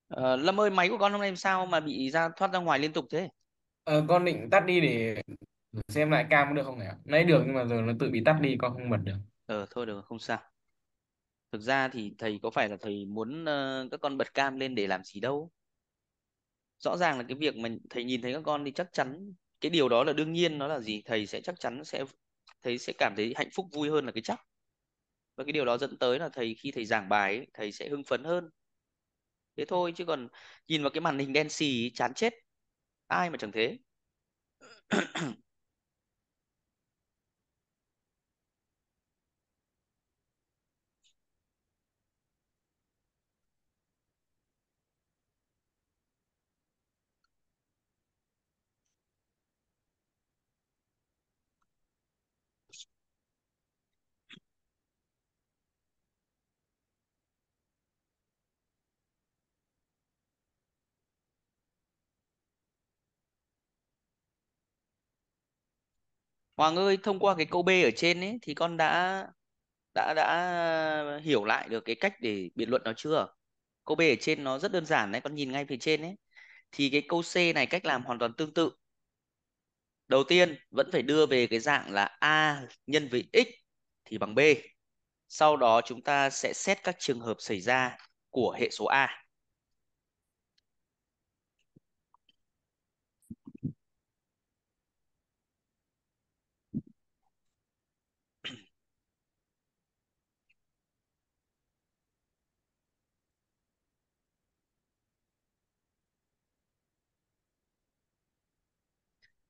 Ờ, Lâm ơi máy của con hôm nay sao mà bị ra thoát ra ngoài liên tục thế? Ờ, con định tắt đi để xem lại cam có được không nhỉ? Nãy được nhưng mà giờ nó tự bị tắt đi con không bật được. Ờ thôi được không sao. Thực ra thì thầy có phải là thầy muốn uh, các con bật cam lên để làm gì đâu. Rõ ràng là cái việc mà thầy nhìn thấy các con thì chắc chắn cái điều đó là đương nhiên nó là gì? Thầy sẽ chắc chắn sẽ thầy sẽ cảm thấy hạnh phúc vui hơn là cái chắc. Và cái điều đó dẫn tới là thầy khi thầy giảng bài ấy, thầy sẽ hưng phấn hơn thế thôi chứ còn nhìn vào cái màn hình đen xì chán chết ai mà chẳng thế Hoàng ơi thông qua cái câu B ở trên ấy thì con đã đã đã hiểu lại được cái cách để biện luận nó chưa câu B ở trên nó rất đơn giản đấy con nhìn ngay phía trên ấy thì cái câu C này cách làm hoàn toàn tương tự đầu tiên vẫn phải đưa về cái dạng là A nhân với X thì bằng B sau đó chúng ta sẽ xét các trường hợp xảy ra của hệ số A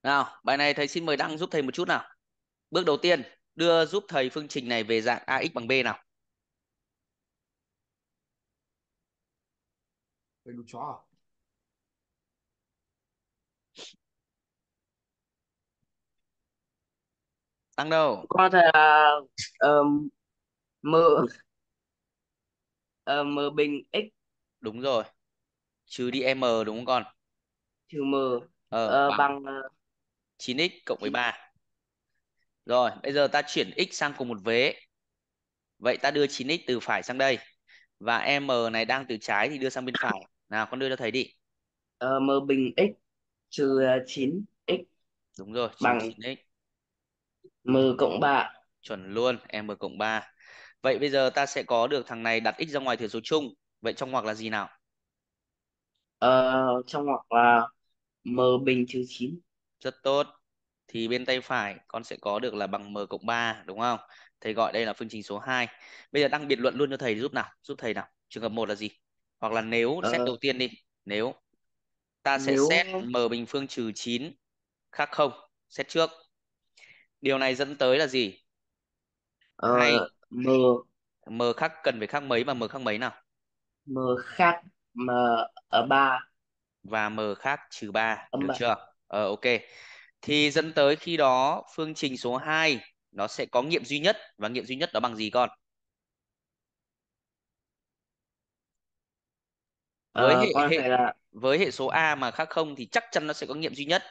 Nào, bài này thầy xin mời Đăng giúp thầy một chút nào. Bước đầu tiên, đưa giúp thầy phương trình này về dạng AX bằng B nào. Thầy đủ chó à? Đăng đâu? Con thầy là um, M uh, M bình X. Đúng rồi. Trừ đi M đúng không con? Trừ M ờ, uh, bằng, bằng ờ, 9x cộng 13. Rồi, bây giờ ta chuyển x sang cùng một vế. Vậy ta đưa 9x từ phải sang đây. Và m này đang từ trái thì đưa sang bên phải. Nào, con đưa cho thầy đi. Ờ, m bình x trừ 9x. Ờ, Đúng rồi, bằng 9x. m cộng 3. Chuẩn luôn, m cộng 3. Vậy bây giờ ta sẽ có được thằng này đặt x ra ngoài thừa số chung. Vậy trong ngoặc là gì nào? Ờ, trong ngoặc là m bình trừ 9 rất tốt thì bên tay phải con sẽ có được là bằng m cộng 3 đúng không? Thầy gọi đây là phương trình số 2. Bây giờ đăng biệt luận luôn cho thầy giúp nào, giúp thầy nào. Trường hợp một là gì? Hoặc là nếu ờ. xét đầu tiên đi, nếu ta sẽ nếu... xét m bình phương trừ 9 khác không, xét trước. Điều này dẫn tới là gì? Ờ, Hay m m khác cần phải khác mấy và m khác mấy nào? M khác m ở 3 và m khác trừ 3 được chưa? Ờ, ok. Thì dẫn tới khi đó phương trình số 2 nó sẽ có nghiệm duy nhất và nghiệm duy nhất đó bằng gì con? Ờ, với Ờ, hệ, hệ là với hệ số a mà khác không thì chắc chắn nó sẽ có nghiệm duy nhất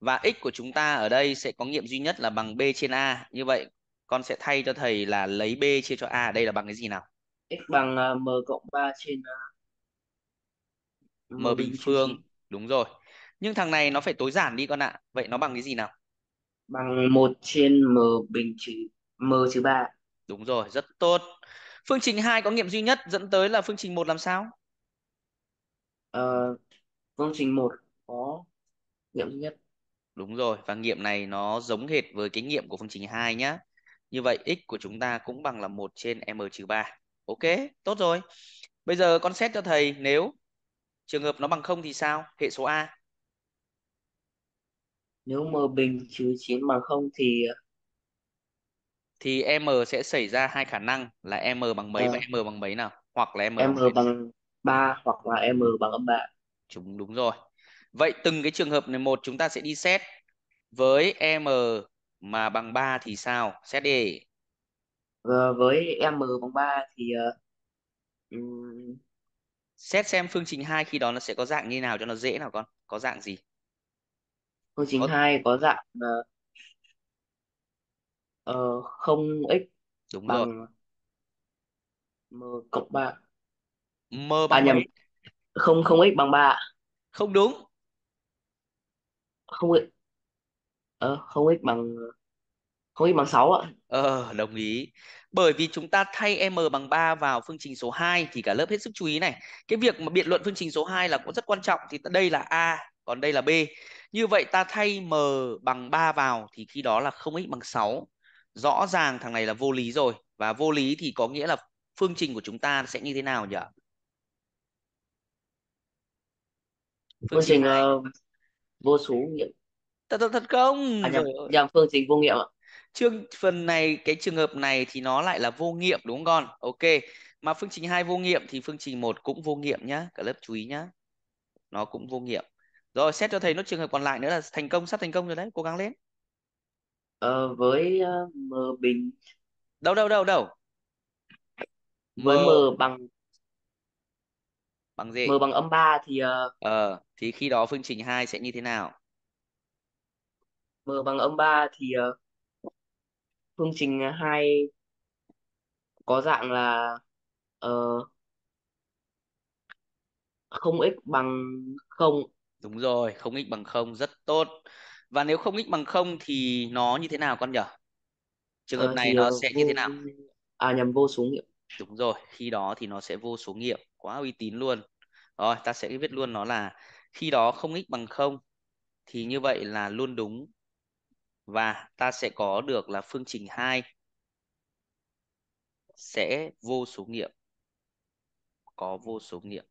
và x của chúng ta ở đây sẽ có nghiệm duy nhất là bằng b trên a. Như vậy con sẽ thay cho thầy là lấy b chia cho a. Đây là bằng cái gì nào? x bằng ờ, m cộng 3 trên ờ, m m bình bình phương. Đúng rồi nhưng thằng này nó phải tối giản đi con ạ vậy nó bằng cái gì nào bằng 1 trên m bình trừ m trừ 3 đúng rồi rất tốt phương trình 2 có nghiệm duy nhất dẫn tới là phương trình 1 làm sao ờ, phương trình 1 có nghiệm duy nhất đúng rồi và nghiệm này nó giống hệt với cái nghiệm của phương trình 2 nhá như vậy x của chúng ta cũng bằng là 1 trên m trừ 3 ok tốt rồi bây giờ con xét cho thầy nếu trường hợp nó bằng không thì sao hệ số a nếu m bình trừ 9 bằng 0 thì ờ, thì m sẽ xảy ra hai khả năng là m bằng mấy à. và ờ. m bằng mấy nào hoặc là m, m bằng, mấy. 3 hoặc là m bằng âm 3 chúng đúng rồi vậy từng cái trường hợp này một chúng ta sẽ đi xét với m mà bằng 3 thì sao xét đi ờ, với m bằng 3 thì uh, xét xem phương trình 2 khi đó nó sẽ có dạng như nào cho nó dễ nào con có dạng gì câu chính hai có dạng uh, ờ, ờ, 0x đúng rồi bằng m cộng 3 m à bằng nhầm 7 không không x bằng 3 không đúng không x ờ, không x bằng không x bằng 6 ạ ờ đồng ý bởi vì chúng ta thay m bằng 3 vào phương trình số 2 thì cả lớp hết sức chú ý này cái việc mà biện luận phương trình số 2 là cũng rất quan trọng thì đây là a còn đây là b như vậy ta thay m bằng 3 vào thì khi đó là không x bằng 6 rõ ràng thằng này là vô lý rồi và vô lý thì có nghĩa là phương trình của chúng ta sẽ như thế nào nhỉ phương, trình uh, vô số nghiệm thật thật thật không à, nhầm, nhầm phương trình vô nghiệm ạ chương phần này cái trường hợp này thì nó lại là vô nghiệm đúng không con ok mà phương trình hai vô nghiệm thì phương trình một cũng vô nghiệm nhá cả lớp chú ý nhá nó cũng vô nghiệm rồi xét cho thầy nó trường hợp còn lại nữa là thành công sắp thành công rồi đấy, cố gắng lên. Ờ, với uh, m bình Đâu đâu đâu đâu. M với m bằng bằng gì? m bằng âm 3 thì uh, Ờ thì khi đó phương trình 2 sẽ như thế nào? m bằng âm 3 thì uh, phương trình 2 có dạng là uh, 0x bằng không Đúng rồi, không x bằng 0 rất tốt. Và nếu không x bằng 0 thì nó như thế nào con nhỉ? Trường hợp à, này nó ờ, sẽ vô... như thế nào? À nhầm vô số nghiệm. Đúng rồi, khi đó thì nó sẽ vô số nghiệm, quá uy tín luôn. Rồi, ta sẽ viết luôn nó là khi đó không x bằng 0 thì như vậy là luôn đúng. Và ta sẽ có được là phương trình 2 sẽ vô số nghiệm. Có vô số nghiệm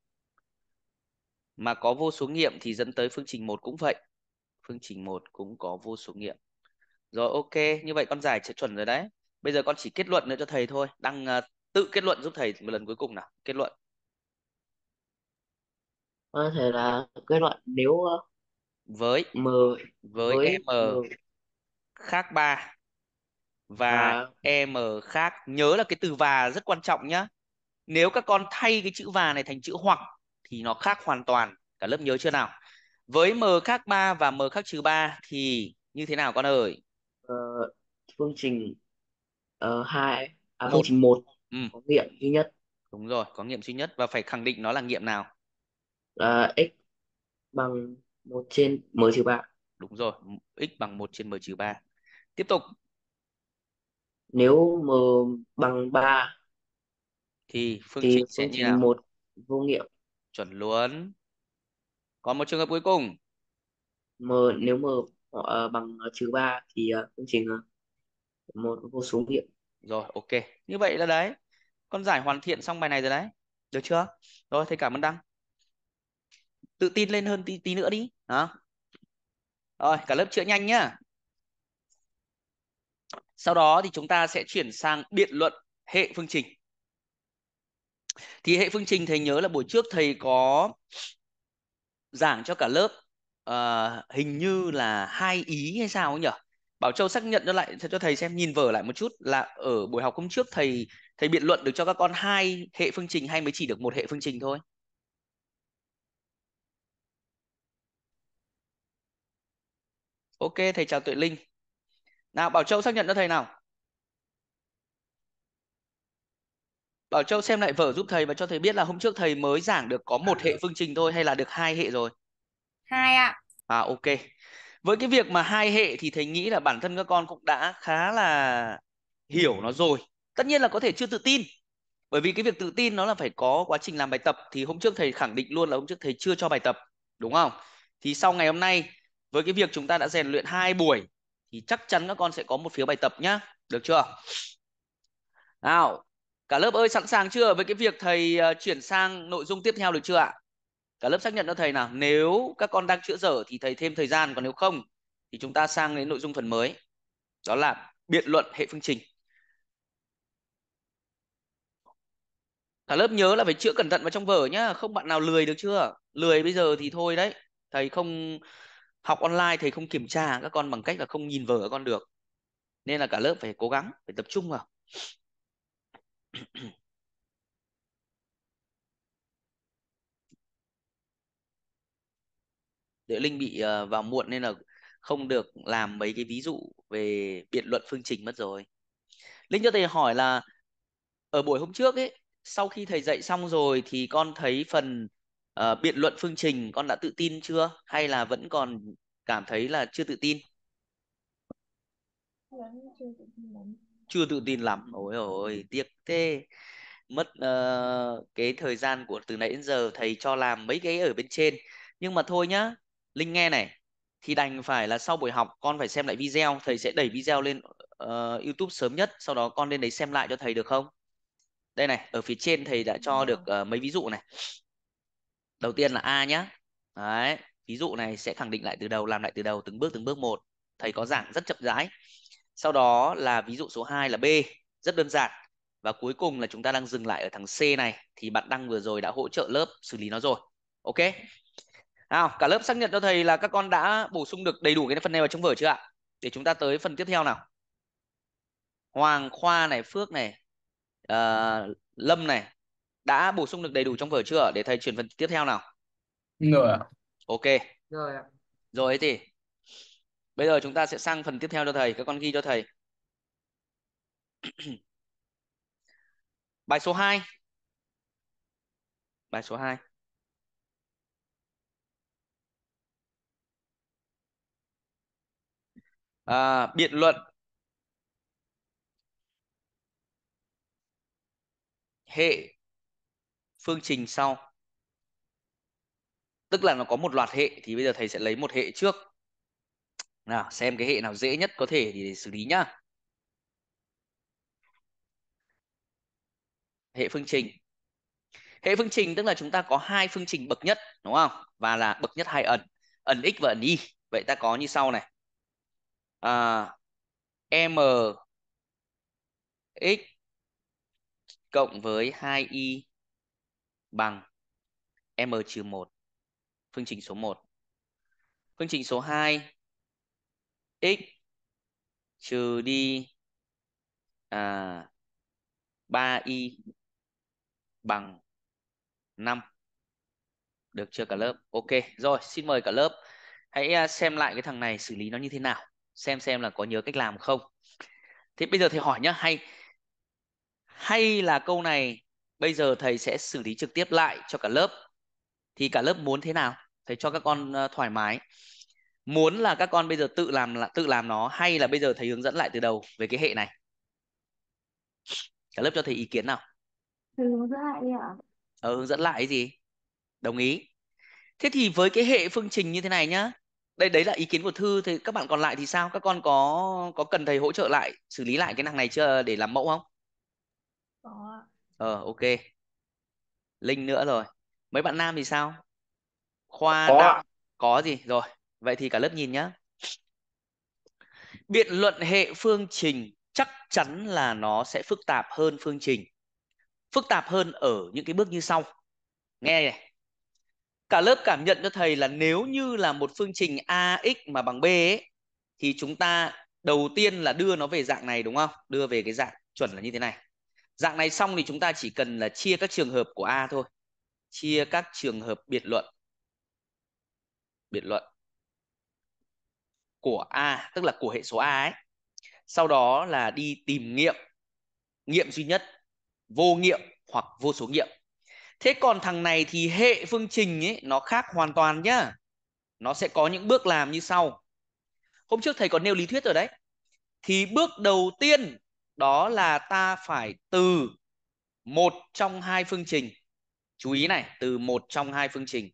mà có vô số nghiệm thì dẫn tới phương trình 1 cũng vậy. Phương trình 1 cũng có vô số nghiệm. Rồi ok, như vậy con giải chuẩn rồi đấy. Bây giờ con chỉ kết luận nữa cho thầy thôi. Đăng uh, tự kết luận giúp thầy một lần cuối cùng nào. Kết luận. Có ờ, thể là kết luận nếu ờ, với M với, với M, ờ, M khác 3 và à. M khác. Nhớ là cái từ và rất quan trọng nhá. Nếu các con thay cái chữ và này thành chữ hoặc thì nó khác hoàn toàn cả lớp nhớ chưa nào với m khác 3 và m khác trừ 3 thì như thế nào con ơi ờ, phương trình uh, ờ, 2 à, phương trình một ừ. có nghiệm duy nhất đúng rồi có nghiệm duy nhất và phải khẳng định nó là nghiệm nào là ờ, x bằng 1 trên m trừ ba đúng rồi x bằng 1 trên m trừ ba tiếp tục nếu m bằng 3 thì phương trình sẽ như nào 1 vô nghiệm chuẩn luôn còn một trường hợp cuối cùng m nếu m họ uh, bằng trừ uh, 3 thì uh, cũng chỉ một vô số nghiệm rồi ok như vậy là đấy con giải hoàn thiện xong bài này rồi đấy được chưa rồi thầy cảm ơn đăng tự tin lên hơn tí, tí nữa đi đó rồi cả lớp chữa nhanh nhá sau đó thì chúng ta sẽ chuyển sang biện luận hệ phương trình thì hệ phương trình thầy nhớ là buổi trước thầy có giảng cho cả lớp uh, hình như là hai ý hay sao ấy nhỉ Bảo Châu xác nhận cho lại cho thầy xem nhìn vở lại một chút là ở buổi học hôm trước thầy thầy biện luận được cho các con hai hệ phương trình hay mới chỉ được một hệ phương trình thôi Ok thầy chào Tuệ Linh nào Bảo Châu xác nhận cho thầy nào Bảo Châu xem lại vở giúp thầy và cho thầy biết là hôm trước thầy mới giảng được có một à. hệ phương trình thôi hay là được hai hệ rồi? Hai ạ. À. à ok. Với cái việc mà hai hệ thì thầy nghĩ là bản thân các con cũng đã khá là hiểu nó rồi. Tất nhiên là có thể chưa tự tin. Bởi vì cái việc tự tin nó là phải có quá trình làm bài tập thì hôm trước thầy khẳng định luôn là hôm trước thầy chưa cho bài tập, đúng không? Thì sau ngày hôm nay với cái việc chúng ta đã rèn luyện hai buổi thì chắc chắn các con sẽ có một phiếu bài tập nhá, được chưa? Nào, cả lớp ơi sẵn sàng chưa với cái việc thầy ờ, chuyển sang nội dung tiếp theo được chưa ạ cả lớp xác nhận cho thầy nào nếu các con đang chữa dở thì thầy thêm thời gian còn nếu không thì chúng ta sang đến nội dung phần mới đó là biện luận hệ phương trình cả lớp nhớ là phải chữa cẩn thận vào trong vở nhá không bạn nào lười được chưa lười bây giờ thì thôi đấy thầy không học online thầy không kiểm tra các con bằng cách là không nhìn vở các con được nên là cả lớp phải cố gắng phải tập trung vào Tuệ Linh bị ờ, vào muộn nên là không được làm mấy cái ví dụ về biện luận phương trình mất rồi. Linh cho thầy hỏi là ở buổi hôm trước ấy, sau khi thầy dạy xong rồi thì con thấy phần uh, biện luận phương trình con đã tự tin chưa hay là vẫn còn cảm thấy là chưa tự tin? Vẫn chưa tự tin lắm chưa tự tin lắm ôi ôi tiếc thế mất uh, cái thời gian của từ nãy đến giờ thầy cho làm mấy cái ở bên trên nhưng mà thôi nhá linh nghe này thì đành phải là sau buổi học con phải xem lại video thầy sẽ đẩy video lên uh, YouTube sớm nhất sau đó con lên đấy xem lại cho thầy được không đây này ở phía trên thầy đã cho được uh, mấy ví dụ này đầu tiên là A nhá đấy ví dụ này sẽ khẳng định lại từ đầu làm lại từ đầu từng bước từng bước một thầy có giảng rất chậm rãi sau đó là ví dụ số 2 là B rất đơn giản và cuối cùng là chúng ta đang dừng lại ở thằng C này thì bạn đăng vừa rồi đã hỗ trợ lớp xử lý nó rồi ok nào cả lớp xác nhận cho thầy là các con đã bổ sung được đầy đủ cái phần này vào trong vở chưa ạ để chúng ta tới phần tiếp theo nào Hoàng Khoa này Phước này uh, Lâm này đã bổ sung được đầy đủ trong vở chưa để thầy chuyển phần tiếp theo nào rồi ạ ok rồi ạ rồi thì bây giờ chúng ta sẽ sang phần tiếp theo cho thầy các con ghi cho thầy bài số 2 bài số 2 à, biện luận hệ phương trình sau tức là nó có một loạt hệ thì bây giờ thầy sẽ lấy một hệ trước nào xem cái hệ nào dễ nhất có thể để xử lý nhá hệ phương trình hệ phương trình tức là chúng ta có hai phương trình bậc nhất đúng không và là bậc nhất hai ẩn ẩn x và ẩn y vậy ta có như sau này à, m x cộng với 2y bằng m trừ một phương trình số 1 phương trình số 2 x trừ đi à, 3y bằng 5. Được chưa cả lớp? Ok, rồi xin mời cả lớp hãy à, xem lại cái thằng này xử lý nó như thế nào, xem xem là có nhớ cách làm không. Thế bây giờ thầy hỏi nhá, hay hay là câu này bây giờ thầy sẽ xử lý trực tiếp lại cho cả lớp. Thì cả lớp muốn thế nào? Thầy cho các con à, thoải mái muốn là các con bây giờ tự làm tự làm nó hay là bây giờ thầy hướng dẫn lại từ đầu về cái hệ này cả lớp cho thầy ý kiến nào hướng dẫn lại đi ạ ờ hướng dẫn lại cái gì đồng ý thế thì với cái hệ phương trình như thế này nhá đây đấy là ý kiến của thư thì các bạn còn lại thì sao các con có có cần thầy hỗ trợ lại xử lý lại cái năng này chưa để làm mẫu không có ờ ok linh nữa rồi mấy bạn nam thì sao khoa có, đạo, có gì rồi Vậy thì cả lớp nhìn nhá. Biện luận hệ phương trình chắc chắn là nó sẽ phức tạp hơn phương trình. Phức tạp hơn ở những cái bước như sau. Nghe này. Cả lớp cảm nhận cho thầy là nếu như là một phương trình AX mà bằng B ấy, thì chúng ta đầu tiên là đưa nó về dạng này đúng không? Đưa về cái dạng chuẩn là như thế này. Dạng này xong thì chúng ta chỉ cần là chia các trường hợp của A thôi. Chia các trường hợp biệt luận. Biệt luận của a tức là của hệ số a ấy sau đó là đi tìm nghiệm nghiệm duy nhất vô nghiệm hoặc vô số nghiệm thế còn thằng này thì hệ phương trình ấy nó khác hoàn toàn nhá nó sẽ có những bước làm như sau hôm trước thầy có nêu lý thuyết rồi đấy thì bước đầu tiên đó là ta phải từ một trong hai phương trình chú ý này từ một trong hai phương trình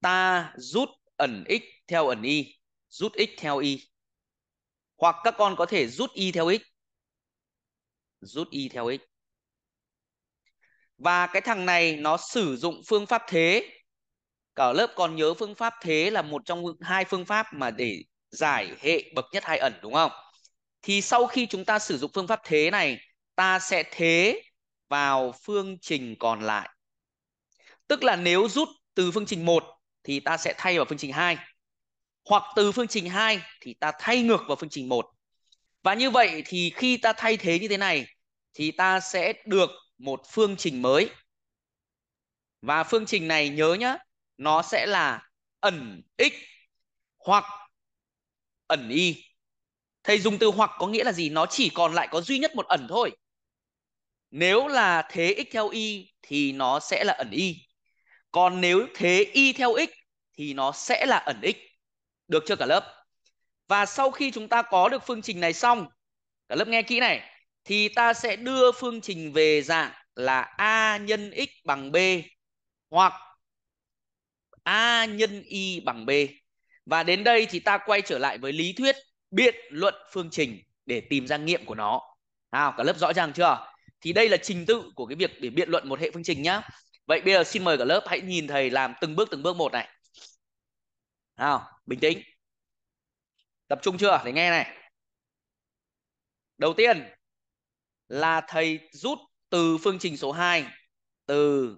ta rút ẩn x theo ẩn y, rút x theo y. Hoặc các con có thể rút y theo x. Rút y theo x. Và cái thằng này nó sử dụng phương pháp thế. Cả lớp còn nhớ phương pháp thế là một trong hai phương pháp mà để giải hệ bậc nhất hai ẩn đúng không? Thì sau khi chúng ta sử dụng phương pháp thế này, ta sẽ thế vào phương trình còn lại. Tức là nếu rút từ phương trình 1 thì ta sẽ thay vào phương trình 2. Hoặc từ phương trình 2 thì ta thay ngược vào phương trình 1. Và như vậy thì khi ta thay thế như thế này thì ta sẽ được một phương trình mới. Và phương trình này nhớ nhá, nó sẽ là ẩn x hoặc ẩn y. Thầy dùng từ hoặc có nghĩa là gì? Nó chỉ còn lại có duy nhất một ẩn thôi. Nếu là thế x theo y thì nó sẽ là ẩn y. Còn nếu thế y theo x thì nó sẽ là ẩn x. Được chưa cả lớp? Và sau khi chúng ta có được phương trình này xong, cả lớp nghe kỹ này, thì ta sẽ đưa phương trình về dạng là A nhân x bằng B hoặc A nhân y bằng B. Và đến đây thì ta quay trở lại với lý thuyết biện luận phương trình để tìm ra nghiệm của nó. Nào, cả lớp rõ ràng chưa? Thì đây là trình tự của cái việc để biện luận một hệ phương trình nhá. Vậy bây giờ xin mời cả lớp hãy nhìn thầy làm từng bước từng bước một này nào bình tĩnh tập trung chưa để nghe này đầu tiên là thầy rút từ phương trình số 2 từ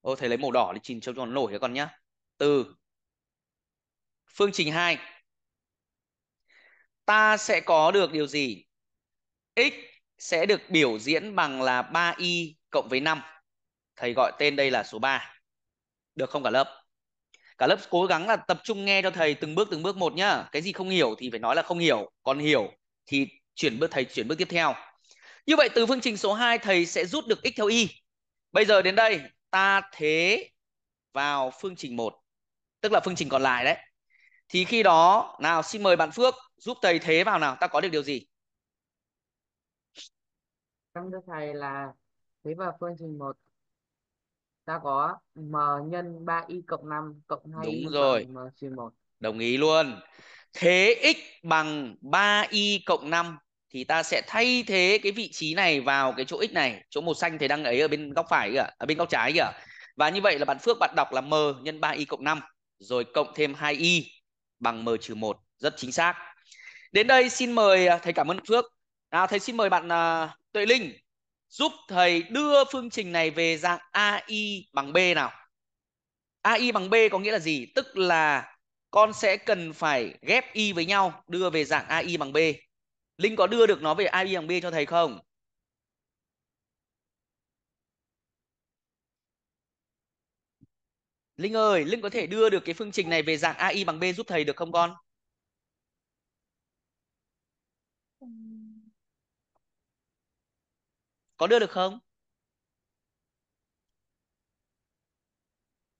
ô thầy lấy màu đỏ để chỉnh cho nó nổi các con nhá từ phương trình 2 ta sẽ có được điều gì x sẽ được biểu diễn bằng là 3y cộng với 5 thầy gọi tên đây là số 3 được không cả lớp cả lớp cố gắng là tập trung nghe cho thầy từng bước từng bước một nhá cái gì không hiểu thì phải nói là không hiểu còn hiểu thì chuyển bước thầy chuyển bước tiếp theo như vậy từ phương trình số 2 thầy sẽ rút được x theo y bây giờ đến đây ta thế vào phương trình 1 tức là phương trình còn lại đấy thì khi đó nào xin mời bạn Phước giúp thầy thế vào nào ta có được điều gì cho thầy là thế vào phương trình 1 ta có m nhân 3y cộng 5 cộng 2 Đúng rồi. m sin 1. Đồng ý luôn. Thế x bằng 3y cộng 5 thì ta sẽ thay thế cái vị trí này vào cái chỗ x này, chỗ màu xanh thầy đang ấy ở bên góc phải kìa, ở à, bên góc trái kìa. Và như vậy là bạn Phước bạn đọc là m nhân 3y cộng 5 rồi cộng thêm 2y bằng m trừ 1, rất chính xác. Đến đây xin mời à, thầy cảm ơn Phước. À, thầy xin mời bạn uh, Tuệ Linh giúp thầy đưa phương trình này về dạng AI bằng B nào. AI bằng B có nghĩa là gì? Tức là con sẽ cần phải ghép Y với nhau đưa về dạng AI bằng B. Linh có đưa được nó về AI bằng B cho thầy không? Linh ơi, Linh có thể đưa được cái phương trình này về dạng AI bằng B giúp thầy được không con? có đưa được không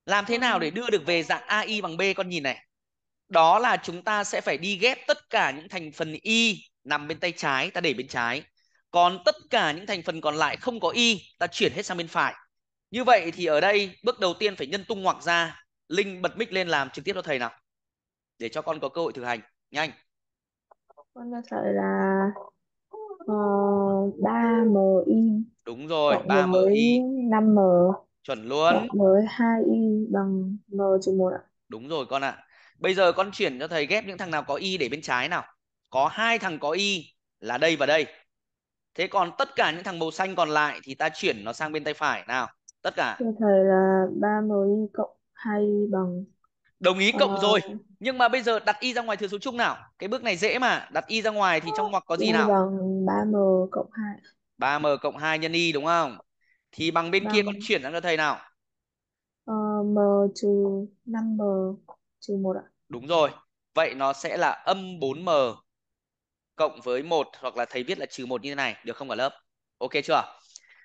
làm thế nào để đưa được về dạng ai bằng b con nhìn này đó là chúng ta sẽ phải đi ghép tất cả những thành phần y nằm bên tay trái ta để bên trái còn tất cả những thành phần còn lại không có y ta chuyển hết sang bên phải như vậy thì ở đây bước đầu tiên phải nhân tung ngoặc ra linh bật mic lên làm trực tiếp cho thầy nào để cho con có cơ hội thực hành nhanh con là sợ là Ờ, ba mi Đúng rồi, cộng 3 với MI, 5 m chuẩn luôn. cộng với 2 y bằng m trừ 1 ạ. Đúng rồi con ạ. Bây giờ con chuyển cho thầy ghép những thằng nào có y để bên trái nào. Có hai thằng có y là đây và đây. Thế còn tất cả những thằng màu xanh còn lại thì ta chuyển nó sang bên tay phải nào. Tất cả. Thưa thầy là 3 m cộng 2 y bằng đồng ý ờ, cộng rồi nhưng mà bây giờ đặt y ra ngoài thừa số chung nào cái bước này dễ mà đặt y ra ngoài thì trong ngoặc có gì nào ba m cộng hai ba m cộng hai nhân y đúng không thì bằng bên 3 kia vâng. con chuyển sang cho thầy nào ờ, m trừ năm m trừ một ạ đúng rồi vậy nó sẽ là âm bốn m cộng với một hoặc là thầy viết là trừ một như thế này được không cả lớp ok chưa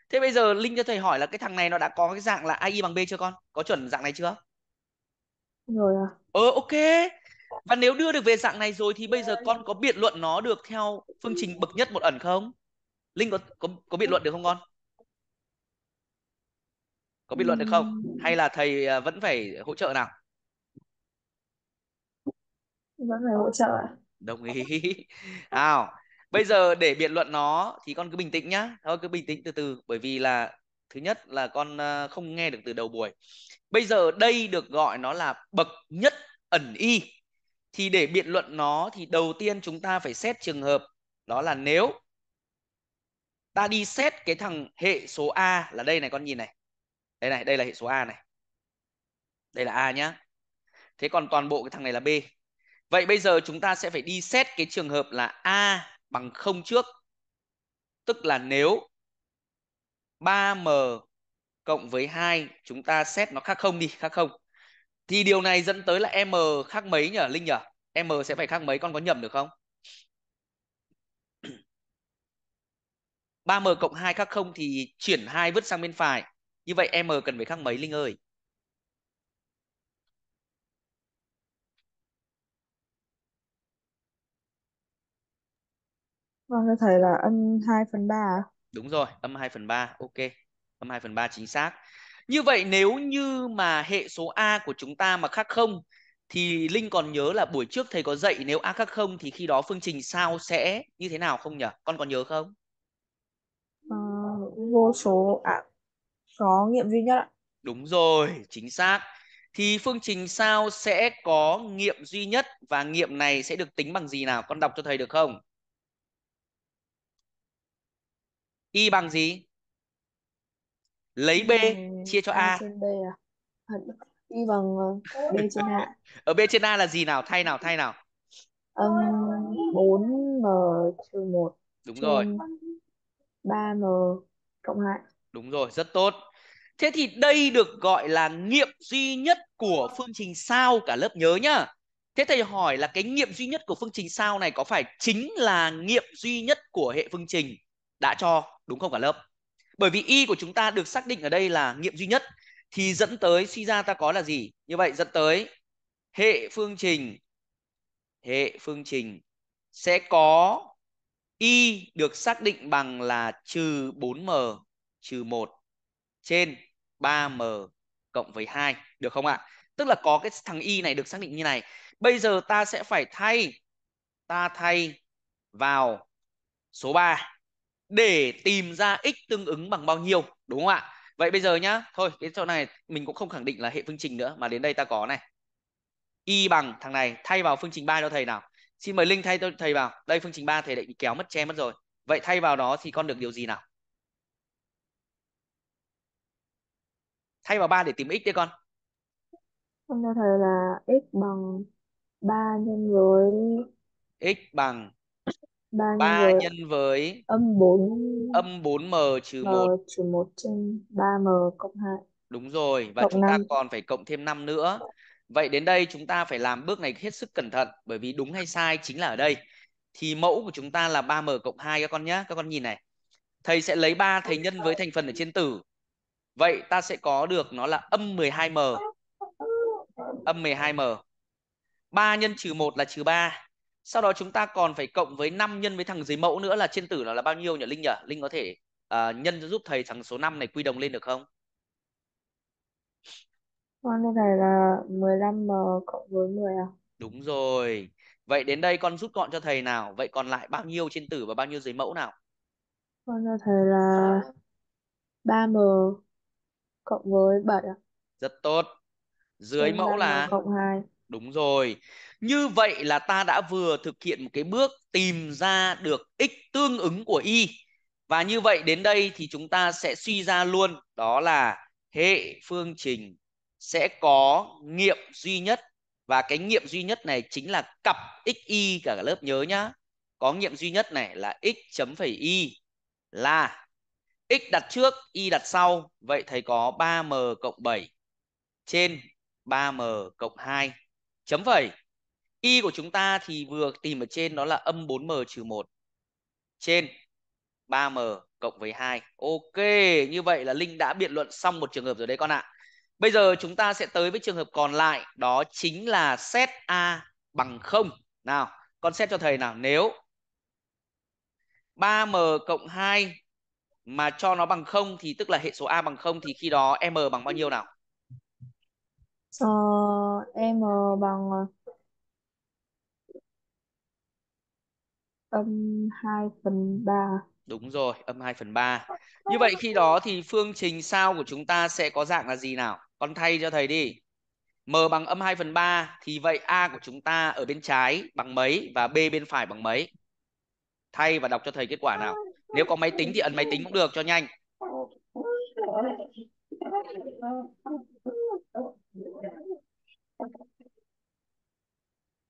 thế bây giờ linh cho thầy hỏi là cái thằng này nó đã có cái dạng là ai bằng b chưa con có chuẩn dạng này chưa rồi à ờ ok và nếu đưa được về dạng này rồi thì bây giờ con có biện luận nó được theo phương trình bậc nhất một ẩn không linh có có, có biện luận được không con có biện luận được không hay là thầy à, vẫn phải hỗ trợ nào vẫn phải hỗ trợ à? đồng ý nào bây giờ để biện luận nó thì con cứ bình tĩnh nhá thôi cứ bình tĩnh từ từ bởi vì là thứ nhất là con ờ, không nghe được từ đầu buổi bây giờ đây được gọi nó là bậc nhất ẩn y thì để biện luận nó thì đầu tiên chúng ta phải xét trường hợp đó là nếu ta đi xét cái thằng hệ số a là đây này con nhìn này đây này đây là hệ số a này đây là a nhá thế còn toàn bộ cái thằng này là b vậy bây giờ chúng ta sẽ phải đi xét cái trường hợp là a bằng không trước tức là nếu 3m cộng với 2 chúng ta xét nó khác không đi, khác không. Thì điều này dẫn tới là m khác mấy nhỉ Linh nhỉ? M sẽ phải khác mấy con có nhầm được không? 3m cộng 2 khác không thì chuyển 2 vứt sang bên phải. Như vậy m cần phải khác mấy Linh ơi? Vâng thưa thầy là âm 2 phần 3 à? Đúng rồi, âm 2 phần 3. Ok, âm 2 phần 3 chính xác. Như vậy nếu như mà hệ số A của chúng ta mà khác không thì Linh còn nhớ là buổi trước thầy có dạy nếu A khác không thì khi đó phương trình sao sẽ như thế nào không nhỉ? Con còn nhớ không? À, vô số ạ. À, có nghiệm duy nhất ạ. Đúng rồi, chính xác. Thì phương trình sao sẽ có nghiệm duy nhất và nghiệm này sẽ được tính bằng gì nào? Con đọc cho thầy được không? y bằng gì lấy b chia cho a trên b à y bằng ờ, b trên a ở b trên a là gì nào thay nào thay nào âm bốn m trừ một đúng rồi ba m cộng lại. đúng rồi rất tốt thế thì đây được gọi là nghiệm duy nhất của phương trình sao cả lớp nhớ nhá thế thầy hỏi là cái nghiệm duy nhất của phương trình sao này có phải chính là nghiệm duy nhất của hệ phương trình đã cho đúng không cả lớp bởi vì y của chúng ta được xác định ở đây là nghiệm duy nhất thì dẫn tới suy ra ta có là gì như vậy dẫn tới hệ phương trình hệ phương trình sẽ có y được xác định bằng là trừ 4m trừ 1 trên 3m cộng với 2 được không ạ? Tức là có cái thằng y này được xác định như này. Bây giờ ta sẽ phải thay ta thay vào số 3 để tìm ra x tương ứng bằng bao nhiêu đúng không ạ vậy bây giờ nhá thôi cái chỗ này mình cũng không khẳng định là hệ phương trình nữa mà đến đây ta có này y bằng thằng này thay vào phương trình ba cho thầy nào xin mời linh thay tôi thầy vào đây phương trình ba thầy lại bị kéo mất che mất rồi vậy thay vào đó thì con được điều gì nào thay vào ba để tìm x đi con con cho thầy là x bằng ba nhân với x bằng 3 nhân 3 với nhân với âm 4 âm 4m trừ m 1. trừ 1 trên 3m cộng 2 Đúng rồi, và cộng chúng ta 5. còn phải cộng thêm 5 nữa. Vậy đến đây chúng ta phải làm bước này hết sức cẩn thận bởi vì đúng hay sai chính là ở đây. Thì mẫu của chúng ta là 3m cộng 2 các con nhé. Các con nhìn này. Thầy sẽ lấy 3 thầy nhân với thành phần ở trên tử. Vậy ta sẽ có được nó là âm 12m. Âm 12m. 3 nhân trừ 1 là trừ 3 sau đó chúng ta còn phải cộng với 5 nhân với thằng dưới mẫu nữa là trên tử nó là bao nhiêu nhỉ linh nhỉ linh có thể uh, nhân giúp thầy thằng số 5 này quy đồng lên được không con có thể là 15m cộng với 10 à? Đúng rồi. Vậy đến đây con rút gọn cho thầy nào. Vậy còn lại bao nhiêu trên tử và bao nhiêu dưới mẫu nào? Con cho thầy là 3m cộng với 7 à? Rất tốt. Dưới mẫu là cộng 2. Đúng rồi. Như vậy là ta đã vừa thực hiện một cái bước tìm ra được x tương ứng của y. Và như vậy đến đây thì chúng ta sẽ suy ra luôn đó là hệ phương trình sẽ có nghiệm duy nhất và cái nghiệm duy nhất này chính là cặp x y cả lớp nhớ nhá. Có nghiệm duy nhất này là x chấm phẩy y là x đặt trước, y đặt sau. Vậy thầy có 3m cộng 7 trên 3m cộng 2 chấm phẩy y của chúng ta thì vừa tìm ở trên đó là âm 4m trừ 1 trên 3m cộng với 2. Ok, như vậy là Linh đã biện luận xong một trường hợp rồi đấy con ạ. Bây giờ chúng ta sẽ tới với trường hợp còn lại, đó chính là set A bằng 0. Nào, con xét cho thầy nào, nếu 3m cộng 2 mà cho nó bằng 0 thì tức là hệ số A bằng 0 thì khi đó M bằng bao nhiêu nào? Ờ, em ờ, bằng ờ, âm 2 phần 3 Đúng rồi, âm 2 phần 3. Như vậy khi đó thì phương trình sao của chúng ta sẽ có dạng là gì nào? Con thay cho thầy đi. M bằng âm 2 phần 3 thì vậy A của chúng ta ở bên trái bằng mấy và B bên phải bằng mấy? Thay và đọc cho thầy kết quả nào. Nếu có máy tính thì ấn máy tính cũng được cho nhanh. Ờ,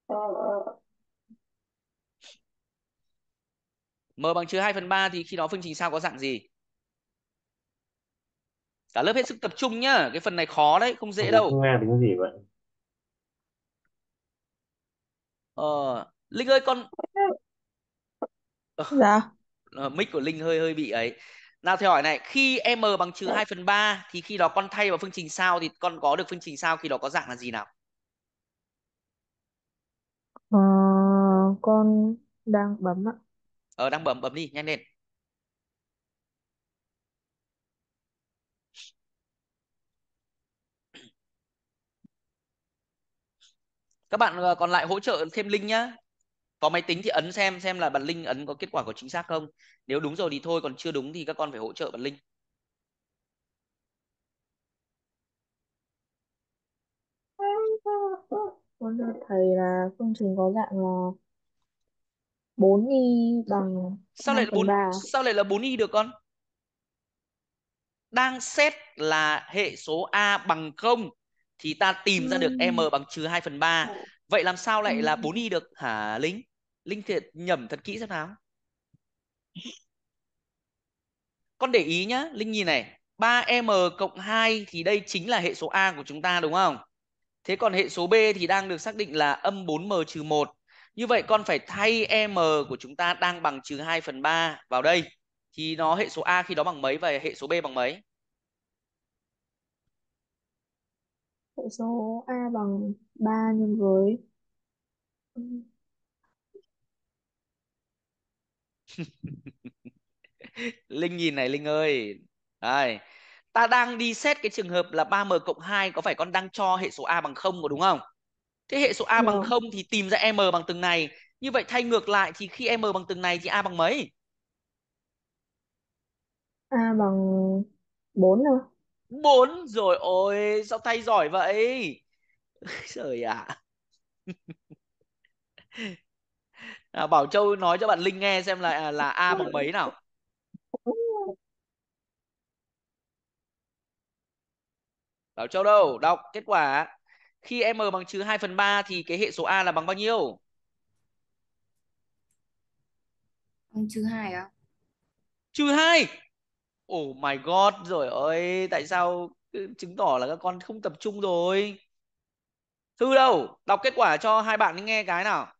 ờ. m bằng trừ 2 phần 3 thì khi đó phương trình sao có dạng gì? Cả lớp hết sức tập trung nhá. Cái phần này khó đấy, không dễ đâu. Không nghe tiếng gì vậy? Ờ, Linh ơi con... Dạ. Ờ, mic của Linh hơi hơi bị ấy. Nào thì hỏi này, khi m bằng trừ 2 phần 3 thì khi đó con thay vào phương trình sao thì con có được phương trình sao khi đó có dạng là gì nào? À, con đang bấm ạ. Ờ, đang bấm, bấm đi, nhanh lên. Các bạn ờ, còn lại hỗ trợ thêm link nhá có máy tính thì ấn xem xem là bạn linh ấn có kết quả có chính xác không nếu đúng rồi thì thôi còn chưa đúng thì các con phải hỗ trợ bạn linh con được thầy là phương trình có dạng là bốn y bằng sao lại bốn 3. sao lại là bốn y được con đang xét là hệ số a bằng không thì ta tìm ra được ừ. m bằng trừ hai phần ba Vậy làm sao lại là bốn y được hả Lính? linh thiệt nhẩm thật kỹ xem nào con để ý nhá linh nhìn này 3m cộng 2 thì đây chính là hệ số A của chúng ta đúng không? Thế còn hệ số B thì đang được xác định là âm 4m trừ 1. Như vậy con phải thay m của chúng ta đang bằng trừ 2 phần 3 vào đây. Thì nó hệ số A khi đó bằng mấy và hệ số B bằng mấy? Hệ số A bằng 3 nhân với Linh nhìn này Linh ơi. Đây. Ta đang đi xét cái trường hợp là 3m cộng 2 có phải con đang cho hệ số A bằng 0 có đúng không? Thế hệ số A bằng 0 ừ. thì tìm ra M bằng từng này. Như vậy thay ngược lại thì khi M bằng từng này thì A bằng mấy? A bằng 4 rồi 4 rồi ôi sao thay giỏi vậy? Trời ạ. À. à, bảo châu nói cho bạn linh nghe xem là à, là a bằng mấy nào bảo châu đâu đọc kết quả khi m bằng trừ 2 phần 3 thì cái hệ số a là bằng bao nhiêu bằng trừ 2 à trừ 2 oh my god rồi ơi tại sao chứng tỏ là các con không tập trung rồi thư đâu đọc kết quả cho hai bạn nghe cái nào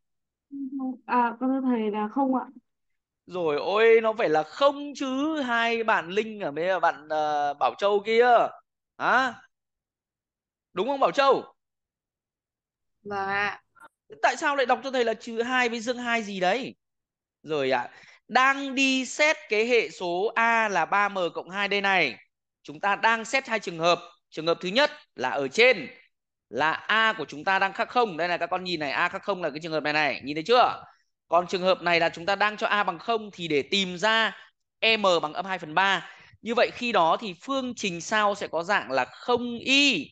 À, con thưa thầy là không ạ. Rồi ôi nó phải là không chứ hai bạn Linh ở với bạn ờ, Bảo Châu kia. Hả? Đúng không Bảo Châu? Vâng ạ. Tại sao lại đọc cho thầy là trừ hai với dương hai gì đấy? Rồi ạ. Đang đi xét cái hệ số A là 3m cộng 2 đây này. Chúng ta đang xét hai trường hợp. Trường hợp thứ nhất là ở trên là a của chúng ta đang khác không đây là các con nhìn này a khác không là cái trường hợp này này nhìn thấy chưa còn trường hợp này là chúng ta đang cho a bằng không thì để tìm ra m bằng âm 2 phần 3 như vậy khi đó thì phương trình sau sẽ có dạng là không y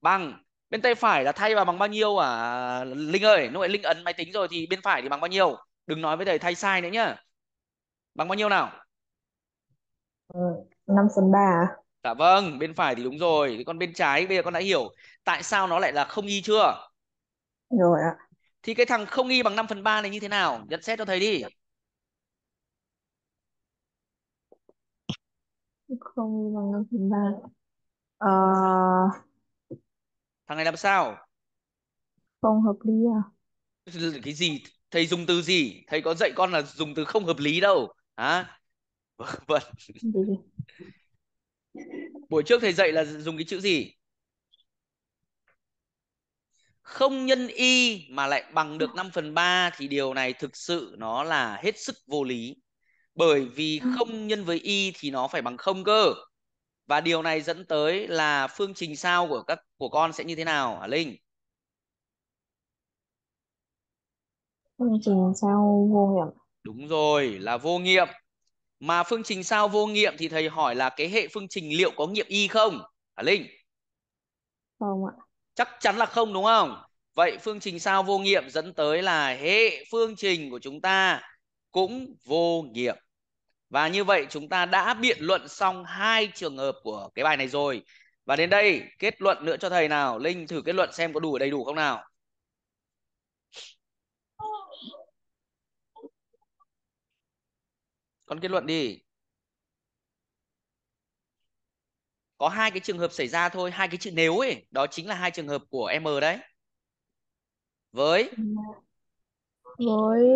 bằng bên tay phải là thay vào bằng bao nhiêu à linh ơi lúc nãy linh ấn máy tính rồi thì bên phải thì bằng bao nhiêu đừng nói với thầy thay sai nữa nhá bằng bao nhiêu nào ờ, năm phần ba à? dạ vâng bên phải thì đúng rồi con bên trái bây giờ con đã hiểu tại sao nó lại là không y chưa rồi ạ thì cái thằng không y bằng 5 phần 3 này như thế nào nhận xét cho thầy đi không y bằng 5 phần 3 ờ... thằng này làm sao không hợp lý à cái gì thầy dùng từ gì thầy có dạy con là dùng từ không hợp lý đâu hả à? vâng buổi trước thầy dạy là dùng cái chữ gì không nhân y mà lại bằng được 5 phần 3 thì điều này thực sự nó là hết sức vô lý. Bởi vì ừ. không nhân với y thì nó phải bằng không cơ. Và điều này dẫn tới là phương trình sao của các của con sẽ như thế nào hả Linh? Phương trình sao vô nghiệm. Đúng rồi, là vô nghiệm mà phương trình sao vô nghiệm thì thầy hỏi là cái hệ phương trình liệu có nghiệm y không hả linh không ạ chắc chắn là không đúng không vậy phương trình sao vô nghiệm dẫn tới là hệ phương trình của chúng ta cũng vô nghiệm và như vậy chúng ta đã biện luận xong hai trường hợp của cái bài này rồi và đến đây kết luận nữa cho thầy nào linh thử kết luận xem có đủ đầy đủ không nào con kết luận đi có hai cái trường hợp xảy ra thôi hai cái chữ nếu ấy đó chính là hai trường hợp của m đấy với với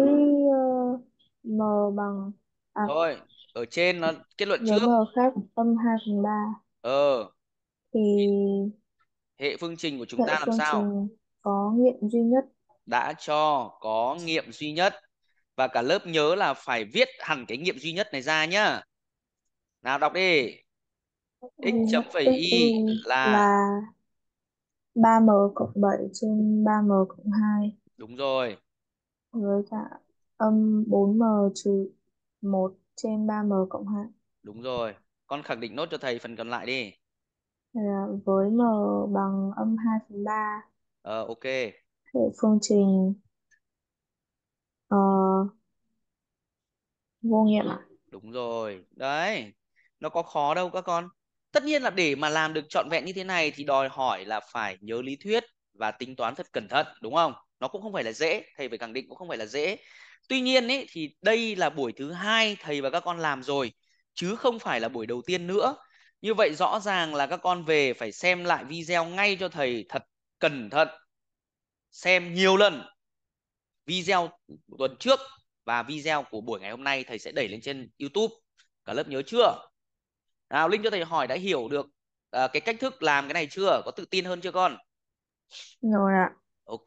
ờ, m bằng à, thôi ở trên nó kết luận nếu trước m khác âm hai phần ba ờ thì hệ phương trình của chúng hệ ta làm phương sao trình có nghiệm duy nhất đã cho có nghiệm duy nhất và cả lớp nhớ là phải viết hẳn cái nghiệm duy nhất này ra nhá nào đọc đi ừ, x chấm phẩy y là, là 3m cộng 7 trên 3m cộng 2 đúng rồi với cả âm 4m trừ 1 trên 3m cộng 2 đúng rồi con khẳng định nốt cho thầy phần còn lại đi là với m bằng âm 2 phần 3 ờ ok hệ phương trình Ờ, vô nghiệm ạ à? Đúng rồi. Đấy. Nó có khó đâu các con. Tất nhiên là để mà làm được trọn vẹn như thế này thì đòi hỏi là phải nhớ lý thuyết và tính toán thật cẩn thận, đúng không? Nó cũng không phải là dễ, thầy phải khẳng định cũng không phải là dễ. Tuy nhiên ấy thì đây là buổi thứ hai thầy và các con làm rồi chứ không phải là buổi đầu tiên nữa. Như vậy rõ ràng là các con về phải xem lại video ngay cho thầy thật cẩn thận, xem nhiều lần video tuần trước và video của buổi ngày hôm nay thầy sẽ đẩy lên trên YouTube. Cả lớp nhớ chưa? Nào Linh cho thầy hỏi đã hiểu được uh, cái cách thức làm cái này chưa? Có tự tin hơn chưa con? Rồi ạ. Ok.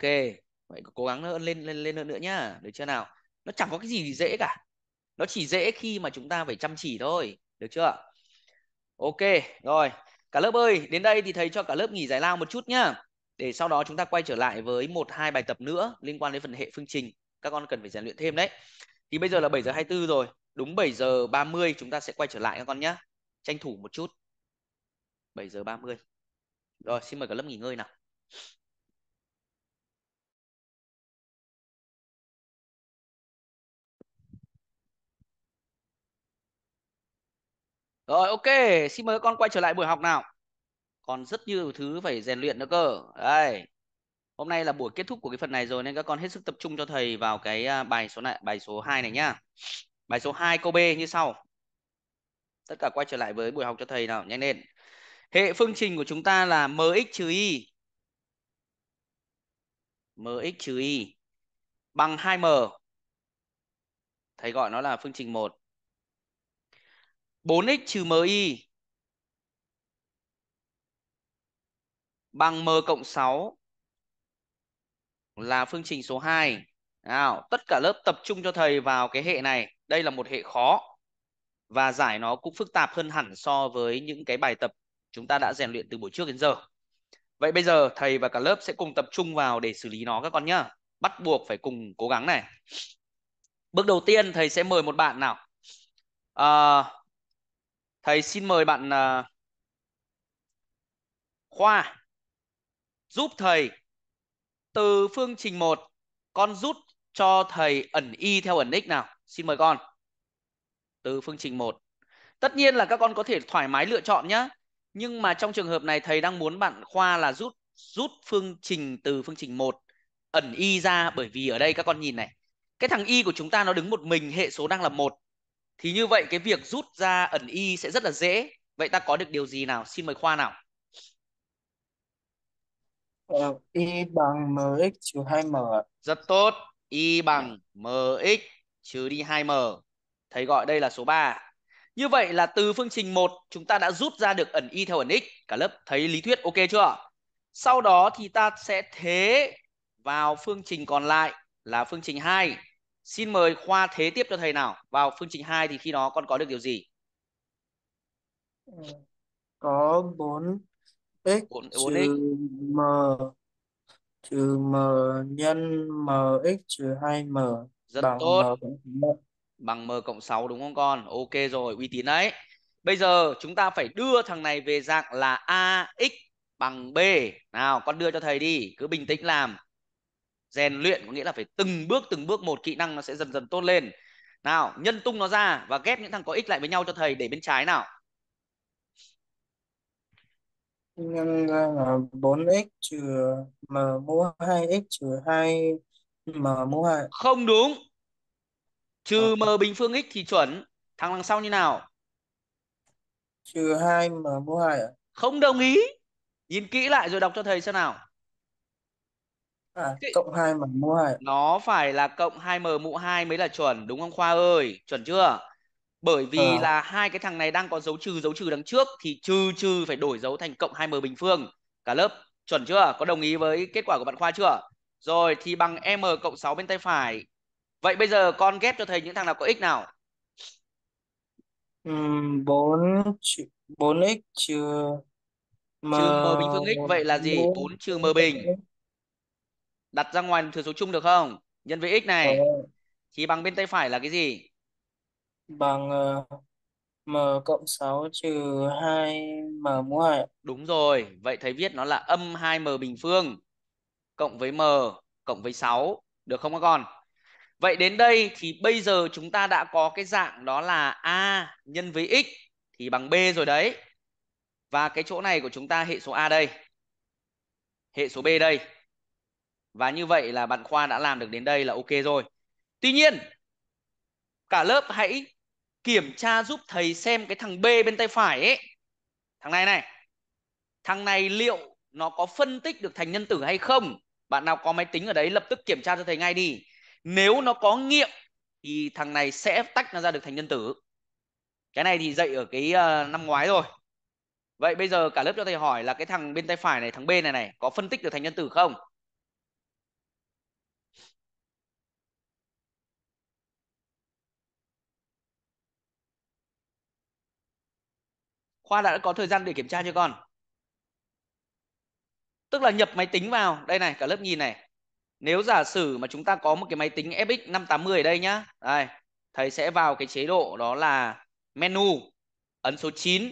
Vậy cố gắng hơn lên lên lên hơn nữa nhá, được chưa nào? Nó chẳng có cái gì dễ cả. Nó chỉ dễ khi mà chúng ta phải chăm chỉ thôi, được chưa? Ok, rồi. Cả lớp ơi, đến đây thì thầy cho cả lớp nghỉ giải lao một chút nhá để sau đó chúng ta quay trở lại với một hai bài tập nữa liên quan đến phần hệ phương trình các con cần phải rèn luyện thêm đấy thì bây giờ là 7 giờ 24 rồi đúng 7 giờ 30 chúng ta sẽ quay trở lại các con nhé tranh thủ một chút 7 giờ 30 rồi xin mời cả lớp nghỉ ngơi nào Rồi ok, xin mời các con quay trở lại buổi học nào còn rất nhiều thứ phải rèn luyện nữa cơ đây hôm nay là buổi kết thúc của cái phần này rồi nên các con hết sức tập trung cho thầy vào cái à, bài số này bài số 2 này nhá bài số 2 câu B như sau tất cả quay trở lại với buổi học cho thầy nào nhanh lên hệ phương trình của chúng ta là mx trừ y mx trừ y bằng 2m thầy gọi nó là phương trình 1 4x trừ mi bằng m cộng 6 là phương trình số 2. Nào, tất cả lớp tập trung cho thầy vào cái hệ này. Đây là một hệ khó và giải nó cũng phức tạp hơn hẳn so với những cái bài tập chúng ta đã rèn luyện từ buổi trước đến giờ. Vậy bây giờ thầy và cả lớp sẽ cùng tập trung vào để xử lý nó các con nhá. Bắt buộc phải cùng cố gắng này. Bước đầu tiên thầy sẽ mời một bạn nào. À, thầy xin mời bạn à, Khoa giúp thầy từ phương trình 1 con rút cho thầy ẩn y theo ẩn x nào xin mời con từ phương trình 1 tất nhiên là các con có thể thoải mái lựa chọn nhé nhưng mà trong trường hợp này thầy đang muốn bạn khoa là rút rút phương trình từ phương trình 1 ẩn y ra bởi vì ở đây các con nhìn này cái thằng y của chúng ta nó đứng một mình hệ số đang là một thì như vậy cái việc rút ra ẩn y sẽ rất là dễ vậy ta có được điều gì nào xin mời khoa nào y ờ, bằng mx trừ 2m Rất tốt. Y bằng mx trừ đi 2m. Thầy gọi đây là số 3. Như vậy là từ phương trình 1 chúng ta đã rút ra được ẩn y theo ẩn x. Cả lớp thấy lý thuyết ok chưa? Sau đó thì ta sẽ thế vào phương trình còn lại là phương trình 2. Xin mời Khoa thế tiếp cho thầy nào. Vào phương trình 2 thì khi đó con có được điều gì? Ờ, có 4 x 4, 4x trừ m trừ m nhân mx trừ 2m rất bằng tốt m bằng m cộng 6 đúng không con ok rồi uy tín đấy bây giờ chúng ta phải đưa thằng này về dạng là ax bằng b nào con đưa cho thầy đi cứ bình tĩnh làm rèn luyện có nghĩa là phải từng bước từng bước một kỹ năng nó sẽ dần dần tốt lên nào nhân tung nó ra và ghép những thằng có x lại với nhau cho thầy để bên trái nào nhân ra là 4x trừ m mũ 2x trừ 2 m mũ 2 không đúng trừ ờ. m bình phương x thì chuẩn thằng đằng sau như nào trừ 2 m mũ 2 à? không đồng ý nhìn kỹ lại rồi đọc cho thầy xem nào à, cộng 2 m mũ 2 à? nó phải là cộng 2 m mũ 2 mới là chuẩn đúng không Khoa ơi chuẩn chưa bởi vì à. là hai cái thằng này đang có dấu trừ dấu trừ đằng trước thì trừ trừ phải đổi dấu thành cộng 2m bình phương cả lớp chuẩn chưa có đồng ý với kết quả của bạn khoa chưa rồi thì bằng m cộng 6 bên tay phải vậy bây giờ con ghép cho thầy những thằng nào có x nào bốn bốn x trừ m bình phương x vậy là gì 4 trừ m bình đặt ra ngoài thừa số chung được không nhân với x này ờ. thì bằng bên tay phải là cái gì bằng uh, m cộng 6 trừ 2m mũ 2. Đúng rồi, vậy thầy viết nó là âm 2m bình phương cộng với m cộng với 6, được không các con? Vậy đến đây thì bây giờ chúng ta đã có cái dạng đó là a nhân với x thì bằng b rồi đấy. Và cái chỗ này của chúng ta hệ số a đây. Hệ số b đây. Và như vậy là bạn Khoa đã làm được đến đây là ok rồi. Tuy nhiên, cả lớp hãy kiểm tra giúp thầy xem cái thằng B bên tay phải ấy. Thằng này này. Thằng này liệu nó có phân tích được thành nhân tử hay không? Bạn nào có máy tính ở đấy lập tức kiểm tra cho thầy ngay đi. Nếu nó có nghiệm thì thằng này sẽ tách nó ra được thành nhân tử. Cái này thì dạy ở cái uh, năm ngoái rồi. Vậy bây giờ cả lớp cho thầy hỏi là cái thằng bên tay phải này, thằng B này này có phân tích được thành nhân tử không? khoa đã có thời gian để kiểm tra chưa con tức là nhập máy tính vào đây này cả lớp nhìn này nếu giả sử mà chúng ta có một cái máy tính FX 580 ở đây nhá đây thầy sẽ vào cái chế độ đó là menu ấn số 9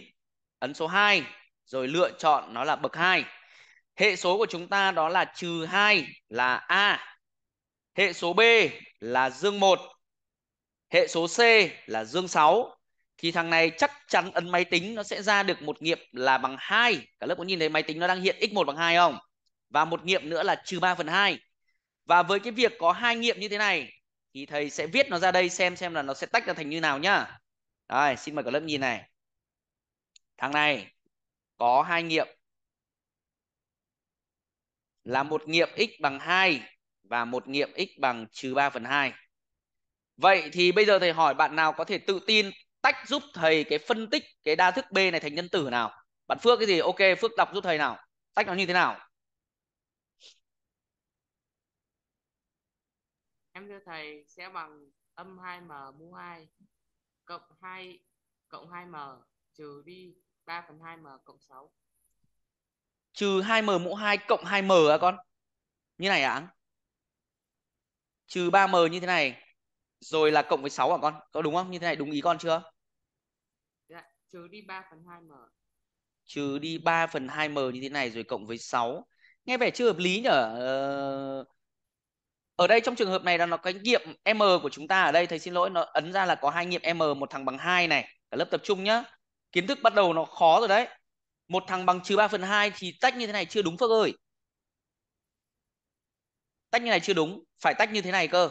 ấn số 2 rồi lựa chọn nó là bậc 2 hệ số của chúng ta đó là trừ 2 là A hệ số B là dương 1 hệ số C là dương 6 thì thằng này chắc chắn ấn máy tính nó sẽ ra được một nghiệm là bằng 2. Cả lớp có nhìn thấy máy tính nó đang hiện x1 bằng 2 không? Và một nghiệm nữa là trừ 3 phần 2. Và với cái việc có hai nghiệm như thế này thì thầy sẽ viết nó ra đây xem xem là nó sẽ tách ra thành như nào nhá. đây xin mời cả lớp nhìn này. Thằng này có hai nghiệm là một nghiệm x bằng 2 và một nghiệm x bằng trừ 3 phần 2. Vậy thì bây giờ thầy hỏi bạn nào có thể tự tin tách giúp thầy cái phân tích cái đa thức b này thành nhân tử nào bạn phước cái gì ok phước đọc giúp thầy nào tách nó như thế nào em thưa thầy sẽ bằng âm 2m mũ 2 cộng 2 cộng 2m trừ đi 3 phần 2m cộng 6 trừ 2m mũ 2 cộng 2m à con như này ạ à? trừ 3m như thế này rồi là cộng với 6 à con có đúng không như thế này đúng ý con chưa trừ đi 3 phần 2m. Trừ đi 3 phần 2m như thế này rồi cộng với 6. Nghe vẻ chưa hợp lý nhở? Ờ, ở đây trong trường hợp này là nó cái nghiệm M của chúng ta ở đây thầy xin lỗi nó ấn ra là có hai nghiệm M một thằng bằng 2 này, cả lớp tập trung nhá. Kiến thức bắt đầu nó khó rồi đấy. Một thằng bằng trừ 3 phần 2 thì tách như thế này chưa đúng Phước ơi. Tách như này chưa đúng, phải tách như thế này cơ.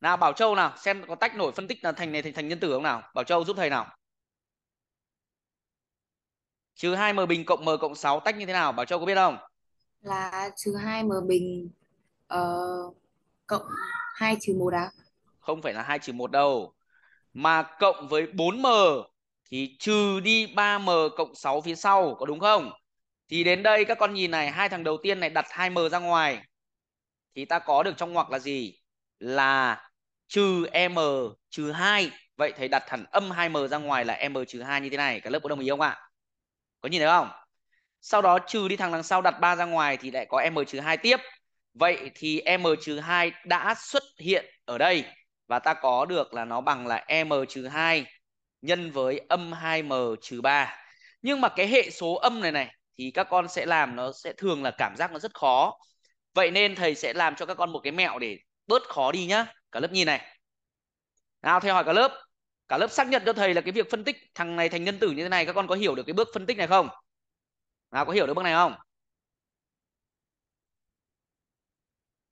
Nào Bảo Châu nào, xem có tách nổi phân tích là thành này thành thành nhân tử không nào? Bảo Châu giúp thầy nào trừ 2m bình cộng m cộng 6 tách như thế nào? Bảo Châu có biết không? Là trừ 2m bình uh, cộng 2 trừ 1 à? Không phải là 2 trừ 1 đâu. Mà cộng với 4m thì trừ đi 3m cộng 6 phía sau có đúng không? Thì đến đây các con nhìn này, hai thằng đầu tiên này đặt 2m ra ngoài thì ta có được trong ngoặc là gì? Là trừ m trừ 2. Vậy thầy đặt thẳng âm 2m ra ngoài là m trừ 2 như thế này. Cả lớp có đồng ý không ạ? À? có nhìn thấy không sau đó trừ đi thằng đằng sau đặt 3 ra ngoài thì lại có m trừ 2 tiếp vậy thì m trừ 2 đã xuất hiện ở đây và ta có được là nó bằng là m trừ 2 nhân với âm 2m trừ 3 nhưng mà cái hệ số âm này này thì các con sẽ làm nó sẽ thường là cảm giác nó rất khó vậy nên thầy sẽ làm cho các con một cái mẹo để bớt khó đi nhá cả lớp nhìn này nào thầy hỏi cả lớp cả lớp xác nhận cho thầy là cái việc phân tích thằng này thành nhân tử như thế này các con có hiểu được cái bước phân tích này không nào có hiểu được bước này không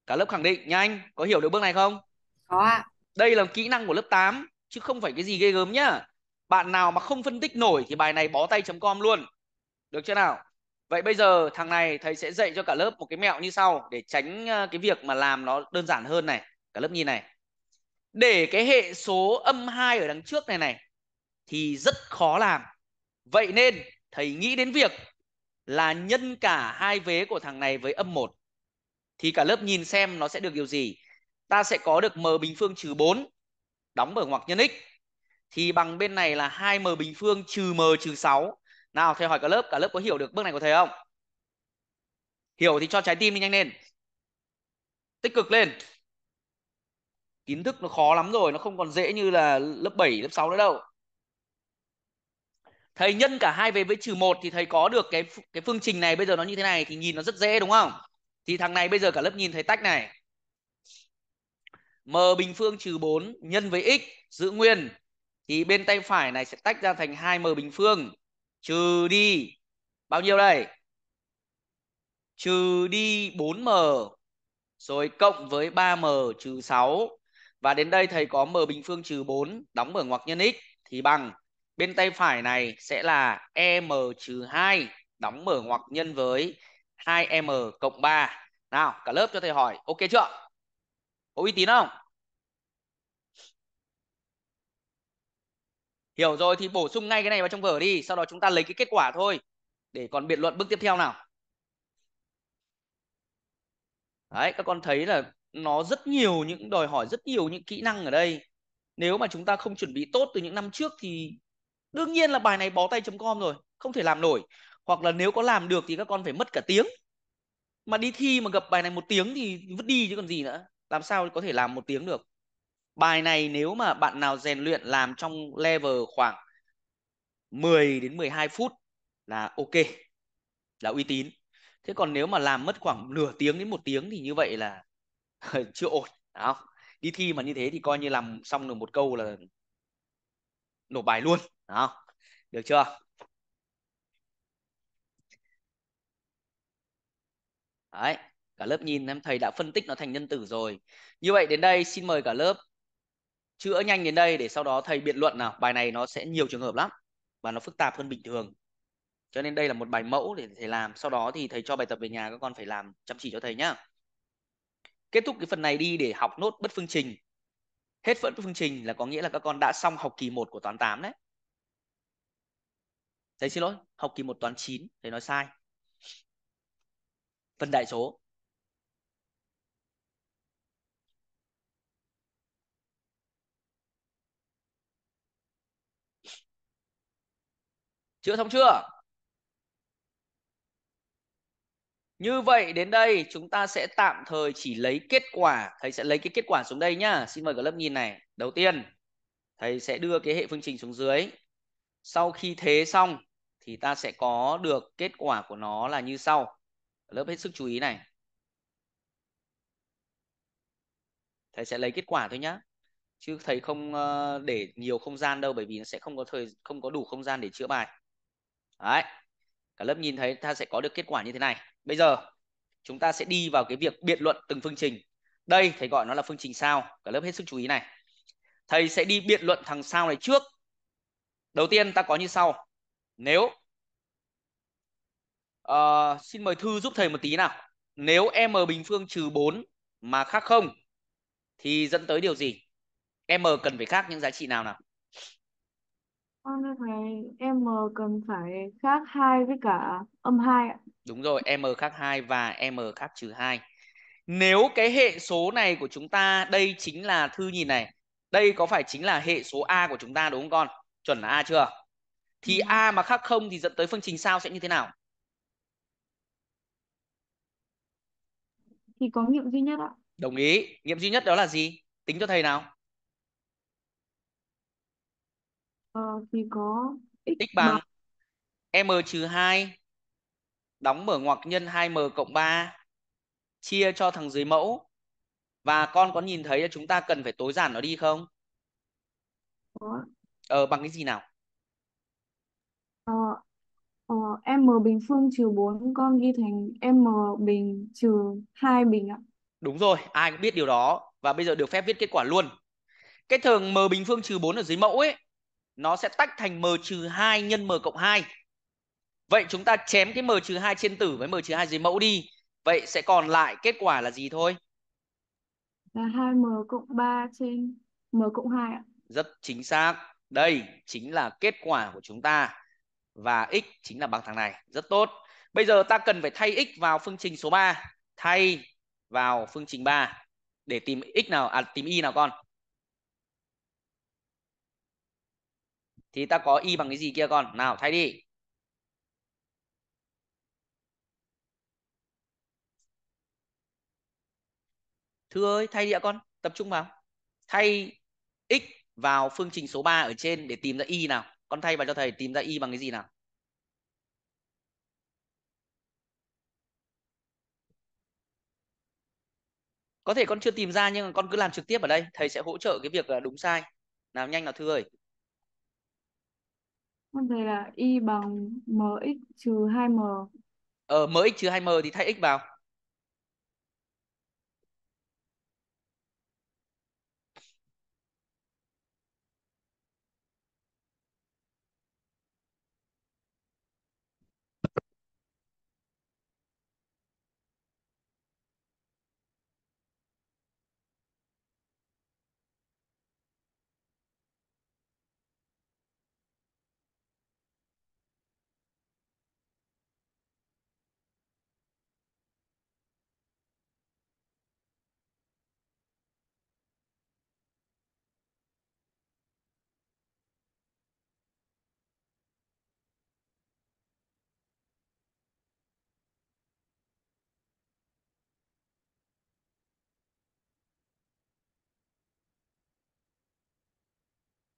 cả lớp khẳng định nhanh có hiểu được bước này không có ạ đây là kỹ năng của lớp 8 chứ không phải cái gì ghê gớm nhá bạn nào mà không phân tích nổi thì bài này bó tay chấm com luôn được chưa nào vậy bây giờ thằng này thầy sẽ dạy cho cả lớp một cái mẹo như sau để tránh ờ, cái việc mà làm nó đơn giản hơn này cả lớp nhìn này để cái hệ số âm 2 ở đằng trước này này thì rất khó làm. Vậy nên thầy nghĩ đến việc là nhân cả hai vế của thằng này với âm 1. Thì cả lớp nhìn xem nó sẽ được điều gì. Ta sẽ có được m bình phương trừ 4 đóng bởi ngoặc nhân x. Thì bằng bên này là 2m bình phương trừ m trừ 6. Nào thầy hỏi cả lớp, cả lớp có hiểu được bước này của thầy không? Hiểu thì cho trái tim đi nhanh lên. Tích cực lên kiến thức nó khó lắm rồi nó không còn dễ như là lớp 7, lớp 6 nữa đâu thầy nhân cả hai về với trừ một thì thầy có được cái cái phương trình này bây giờ nó như thế này thì nhìn nó rất dễ đúng không thì thằng này bây giờ cả lớp nhìn thấy tách này m bình phương trừ 4 nhân với x giữ nguyên thì bên tay phải này sẽ tách ra thành 2m bình phương trừ đi bao nhiêu đây trừ đi 4m rồi cộng với 3m trừ 6 và đến đây thầy có m bình phương trừ 4 đóng mở ngoặc nhân x thì bằng bên tay phải này sẽ là m trừ 2 đóng mở ngoặc nhân với 2m cộng 3. Nào, cả lớp cho thầy hỏi, ok chưa? Có uy tín không? Hiểu rồi thì bổ sung ngay cái này vào trong vở đi, sau đó chúng ta lấy cái kết quả thôi để còn biện luận bước tiếp theo nào. Đấy, các con thấy là nó rất nhiều những đòi hỏi rất nhiều những kỹ năng ở đây nếu mà chúng ta không chuẩn bị tốt từ những năm trước thì đương nhiên là bài này bó tay chấm com rồi không thể làm nổi hoặc là nếu có làm được thì các con phải mất cả tiếng mà đi thi mà gặp bài này một tiếng thì vứt đi chứ còn gì nữa làm sao có thể làm một tiếng được bài này nếu mà bạn nào rèn luyện làm trong level khoảng 10 đến 12 phút là ok là uy tín thế còn nếu mà làm mất khoảng nửa tiếng đến một tiếng thì như vậy là chưa ổn đó đi thi mà như thế thì coi như làm xong được một câu là nộp bài luôn đó được chưa đấy cả lớp nhìn em thầy đã phân tích nó thành nhân tử rồi như vậy đến đây xin mời cả lớp chữa nhanh đến đây để sau đó thầy biện luận nào bài này nó sẽ nhiều trường hợp lắm và nó phức tạp hơn bình thường cho nên đây là một bài mẫu để thầy làm sau đó thì thầy cho bài tập về nhà các con phải làm chăm chỉ cho thầy nhá kết thúc cái phần này đi để học nốt bất phương trình hết bất phương trình là có nghĩa là các con đã xong học kỳ 1 của toán 8 đấy Thầy xin lỗi học kỳ 1 toán 9 thầy nói sai phần đại số chữa xong chưa Như vậy đến đây chúng ta sẽ tạm thời chỉ lấy kết quả. Thầy sẽ lấy cái kết quả xuống đây nhá. Xin mời cả lớp nhìn này. Đầu tiên, thầy sẽ đưa cái hệ phương trình xuống dưới. Sau khi thế xong thì ta sẽ có được kết quả của nó là như sau. Lớp hết sức chú ý này. Thầy sẽ lấy kết quả thôi nhá. Chứ thầy không ờ, để nhiều không gian đâu bởi vì nó sẽ không có thời không có đủ không gian để chữa bài. Đấy cả lớp nhìn thấy ta sẽ có được kết quả như thế này bây giờ chúng ta sẽ đi vào cái việc biện luận từng phương trình đây thầy gọi nó là phương trình sao cả lớp hết sức chú ý này thầy sẽ đi biện luận thằng sao này trước đầu tiên ta có như sau nếu uh, xin mời thư giúp thầy một tí nào nếu m bình phương trừ 4 mà khác không thì dẫn tới điều gì m cần phải khác những giá trị nào nào con ơi thầy, M cần phải khác 2 với cả âm 2 ạ. Đúng rồi, M khác 2 và M khác trừ 2. Nếu cái hệ số này của chúng ta, đây chính là Thư nhìn này. Đây có phải chính là hệ số A của chúng ta đúng không con? Chuẩn là A chưa? Thì ừ. A mà khác không thì dẫn tới phương trình sao sẽ như thế nào? Thì có nghiệm duy nhất ạ. Đồng ý. Nghiệm duy nhất đó là gì? Tính cho thầy nào. Ờ, thì có x x bằng bằng m trừ 2 đóng mở ngoặc nhân 2m cộng 3 chia cho thằng dưới mẫu và con có nhìn thấy là chúng ta cần phải tối giản nó đi không? có Ờ bằng cái gì nào? ờ, ờ, m bình phương trừ 4 con ghi thành m bình trừ 2 bình ạ. Đúng rồi, ai cũng biết điều đó và bây giờ được phép viết kết quả luôn. Cái thường m bình phương trừ 4 ở dưới mẫu ấy nó sẽ tách thành m trừ 2 nhân m cộng 2. Vậy chúng ta chém cái m trừ 2 trên tử với m trừ 2 dưới mẫu đi. Vậy sẽ còn lại kết quả là gì thôi? Là 2m cộng 3 trên m cộng 2 ạ. Rất chính xác. Đây chính là kết quả của chúng ta. Và x chính là bằng thằng này. Rất tốt. Bây giờ ta cần phải thay x vào phương trình số 3. Thay vào phương trình 3 để tìm x nào à tìm y nào con thì ta có y bằng cái gì kia con nào thay đi thưa ơi thay đi ạ con tập trung vào thay x vào phương trình số 3 ở trên để tìm ra y nào con thay vào cho thầy tìm ra y bằng cái gì nào có thể con chưa tìm ra nhưng mà con cứ làm trực tiếp ở đây thầy sẽ hỗ trợ cái việc à, đúng sai nào nhanh nào thưa ơi Vấn đề là y bằng mx trừ 2m. Ờ, mx trừ 2m thì thay x vào.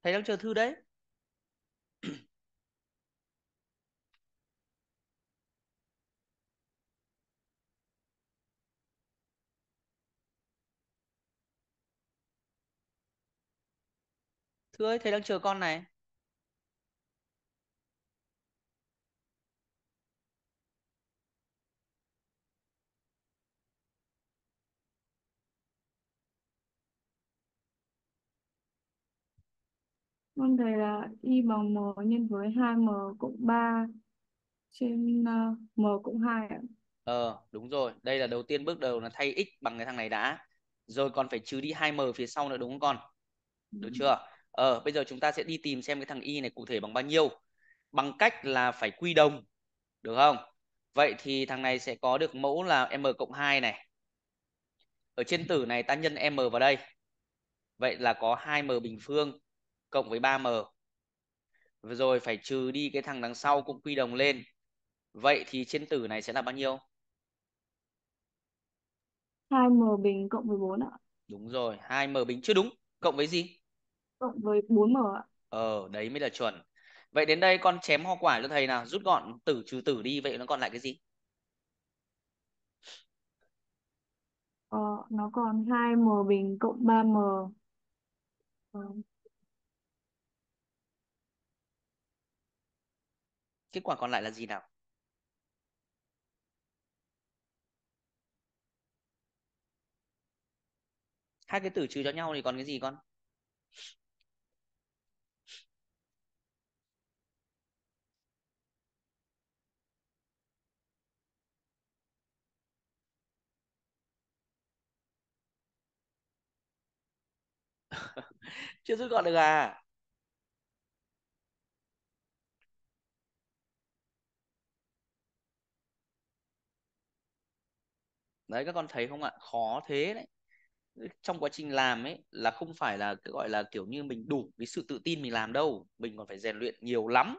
thầy đang chờ thư đấy thư ơi thầy đang chờ con này Con thấy là y bằng m nhân với 2m cộng 3 trên uh, m cộng 2 ờ, ạ. Ờ, đúng rồi. Đây là đầu tiên bước đầu là thay x bằng cái thằng này đã. Rồi còn phải trừ đi 2m phía sau nữa đúng không con? Được ừ. chưa? Ờ, bây giờ chúng ta sẽ đi tìm xem cái thằng y này cụ thể bằng bao nhiêu. Bằng cách là phải quy đồng. Được không? Vậy thì thằng này sẽ có được mẫu là m cộng 2 này. Ở trên tử này ta nhân m vào đây. Vậy là có 2m bình phương cộng với 3m rồi phải trừ đi cái thằng đằng sau cũng quy đồng lên vậy thì trên tử này sẽ là bao nhiêu 2m bình cộng với 4 ạ đúng rồi 2m bình chưa đúng cộng với gì cộng với 4m ạ ờ đấy mới là chuẩn vậy đến đây con chém hoa quả cho thầy nào rút gọn tử trừ tử đi vậy nó còn lại cái gì ờ, nó còn 2m bình cộng 3m kết quả còn lại là gì nào hai cái tử trừ cho nhau thì còn cái gì con chưa rút gọn được à đấy các con thấy không ạ khó thế đấy trong quá trình làm ấy là không phải là cái gọi là kiểu như mình đủ cái sự tự tin mình làm đâu mình còn phải rèn luyện nhiều lắm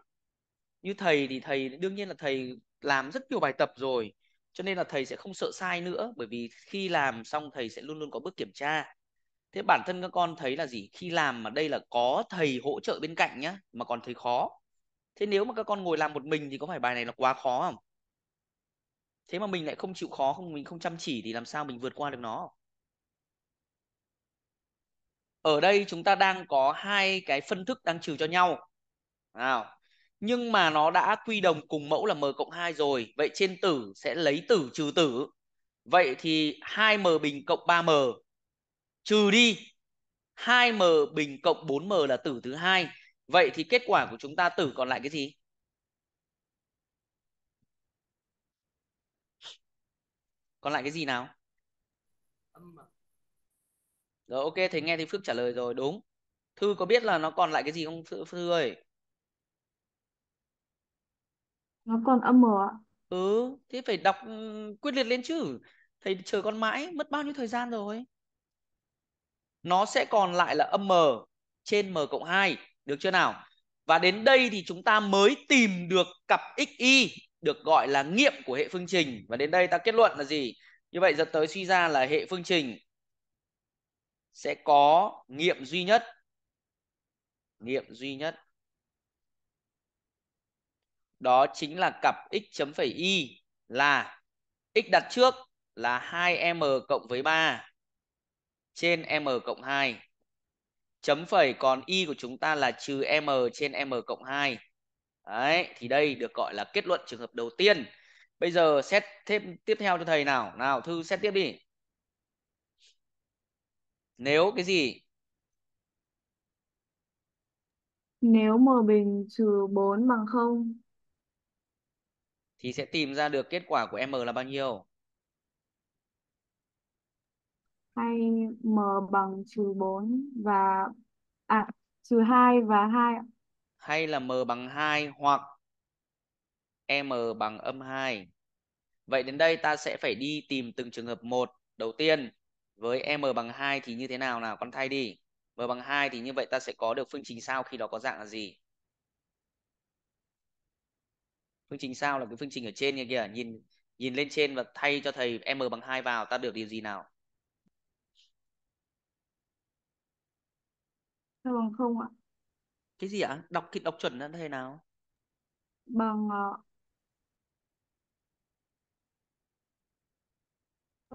như thầy thì thầy đương nhiên là thầy làm rất nhiều bài tập rồi cho nên là thầy sẽ không sợ sai nữa bởi vì khi làm xong thầy sẽ luôn luôn có bước kiểm tra thế bản thân các con thấy là gì khi làm mà đây là có thầy hỗ trợ bên cạnh nhá mà còn thấy khó thế nếu mà các con ngồi làm một mình thì có phải bài này là quá khó không thế mà mình lại không chịu khó không mình không chăm chỉ thì làm sao mình vượt qua được nó ở đây chúng ta đang có hai cái phân thức đang trừ cho nhau nào nhưng mà nó đã quy đồng cùng mẫu là m cộng 2 rồi vậy trên tử sẽ lấy tử trừ tử vậy thì 2m bình cộng 3m trừ đi 2m bình cộng 4m là tử thứ hai vậy thì kết quả của chúng ta tử còn lại cái gì còn lại cái gì nào rồi ok thầy nghe thì phước trả lời rồi đúng thư có biết là nó còn lại cái gì không thư, thư ơi nó còn âm mờ ạ ừ thế phải đọc ừ, quyết liệt lên chứ thầy chờ con mãi mất bao nhiêu thời gian rồi nó sẽ còn lại là âm m trên m cộng 2 được chưa nào và đến đây thì chúng ta mới tìm được cặp xy được gọi là nghiệm của hệ phương trình và đến đây ta kết luận là gì như vậy dẫn tới suy ra là hệ phương trình sẽ có nghiệm duy nhất nghiệm duy nhất đó chính là cặp x chấm phẩy y là x đặt trước là 2m cộng với 3 trên m cộng 2 chấm phẩy còn y của chúng ta là trừ m trên m cộng 2 đấy thì đây được gọi là kết luận trường hợp đầu tiên bây giờ xét thêm tiếp theo cho thầy nào nào thư xét tiếp đi nếu cái gì nếu m bình trừ 4 bằng 0 thì sẽ tìm ra được kết quả của m là bao nhiêu hay m bằng trừ 4 và à trừ 2 và 2 hay là m bằng 2 hoặc m bằng âm 2. Vậy đến đây ta sẽ phải đi tìm từng trường hợp một. Đầu tiên với m bằng 2 thì như thế nào nào con thay đi. m bằng 2 thì như vậy ta sẽ có được phương trình sao khi đó có dạng là gì? Phương trình sao là cái phương trình ở trên kia kìa, nhìn nhìn lên trên và thay cho thầy m bằng 2 vào ta được điều gì nào? Sao bằng không ạ? cái gì ạ đọc kịch đọc chuẩn là thế nào bằng ờ,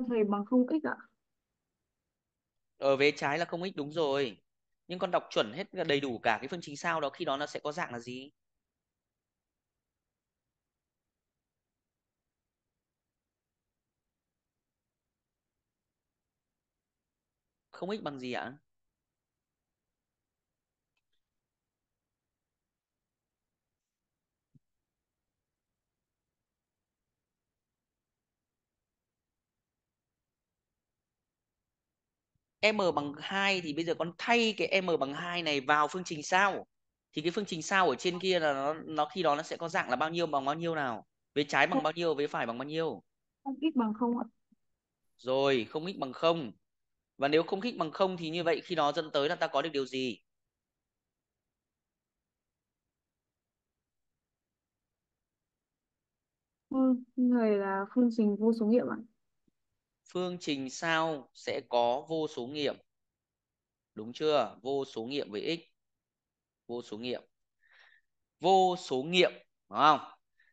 thầy bằng không x ạ ở ờ, về trái là không x đúng rồi nhưng con đọc chuẩn hết đầy đủ cả cái phương trình sao đó khi đó nó sẽ có dạng là gì không x bằng gì ạ m bằng 2 thì bây giờ con thay cái m bằng 2 này vào phương trình sao thì cái phương trình sao ở trên kia là nó nó khi đó nó sẽ có dạng là bao nhiêu bằng bao nhiêu nào vế trái bằng bao nhiêu vế phải bằng bao nhiêu không x bằng không ạ rồi không x bằng không và nếu không x bằng không thì như vậy khi đó dẫn tới là ta có được điều gì người là phương trình vô số nghiệm ạ phương trình sao sẽ có vô số nghiệm đúng chưa vô số nghiệm với x vô số nghiệm vô số nghiệm đúng không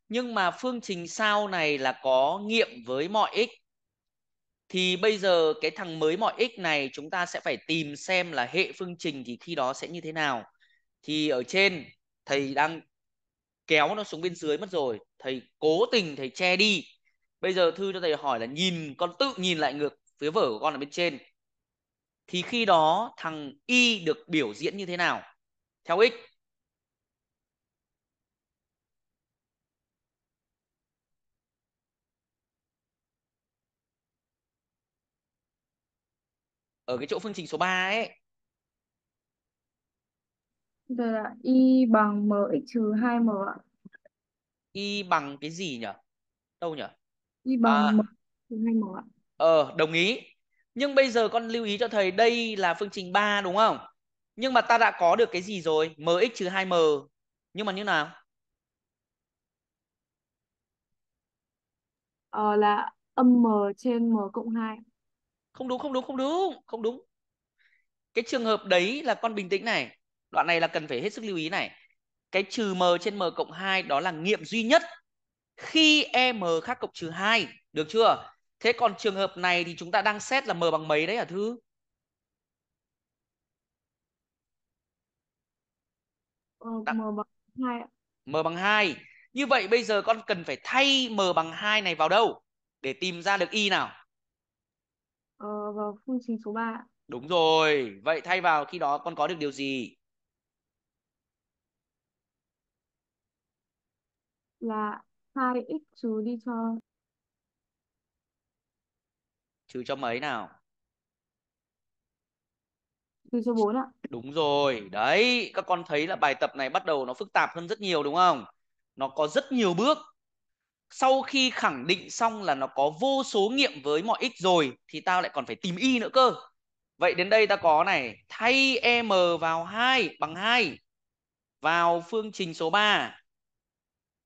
nhưng mà phương trình sao này là có nghiệm với mọi x thì bây giờ cái thằng mới mọi x này chúng ta sẽ phải tìm xem là hệ phương trình thì khi đó sẽ như thế nào thì ở trên thầy đang kéo nó xuống bên dưới mất rồi thầy cố tình thầy che đi bây giờ thư cho thầy hỏi là nhìn con tự nhìn lại ngược phía vở của con ở bên trên thì khi đó thằng y được biểu diễn như thế nào theo x ở cái chỗ phương trình số 3 ấy Đây là y bằng mx trừ 2m ạ. Y bằng cái gì nhỉ? Đâu nhỉ? Y bằng à, M hay M ạ. Ờ, đồng ý. Nhưng bây giờ con lưu ý cho thầy đây là phương trình 3 đúng không? Nhưng mà ta đã có được cái gì rồi? Mx trừ 2M. Nhưng mà như nào? Ờ là âm M trên M cộng 2. Không đúng, không đúng, không đúng, không đúng. Cái trường hợp đấy là con bình tĩnh này. Đoạn này là cần phải hết sức lưu ý này. Cái trừ M trên M cộng 2 đó là nghiệm duy nhất khi e m khác cộng trừ 2. Được chưa? Thế còn trường hợp này thì chúng ta đang xét là m bằng mấy đấy hả Thư? Ờ, m bằng 2 M bằng 2. Như vậy bây giờ con cần phải thay m bằng 2 này vào đâu để tìm ra được y nào? Ờ, vào phương trình số 3. Đúng rồi. Vậy thay vào khi đó con có được điều gì? Là 2x trừ đi cho trừ cho mấy nào trừ cho 4 ạ. Đúng rồi. Đấy, các con thấy là bài tập này bắt đầu nó phức tạp hơn rất nhiều đúng không? Nó có rất nhiều bước. Sau khi khẳng định xong là nó có vô số nghiệm với mọi x rồi thì tao lại còn phải tìm y nữa cơ. Vậy đến đây ta có này, thay m vào 2 bằng 2 vào phương trình số 3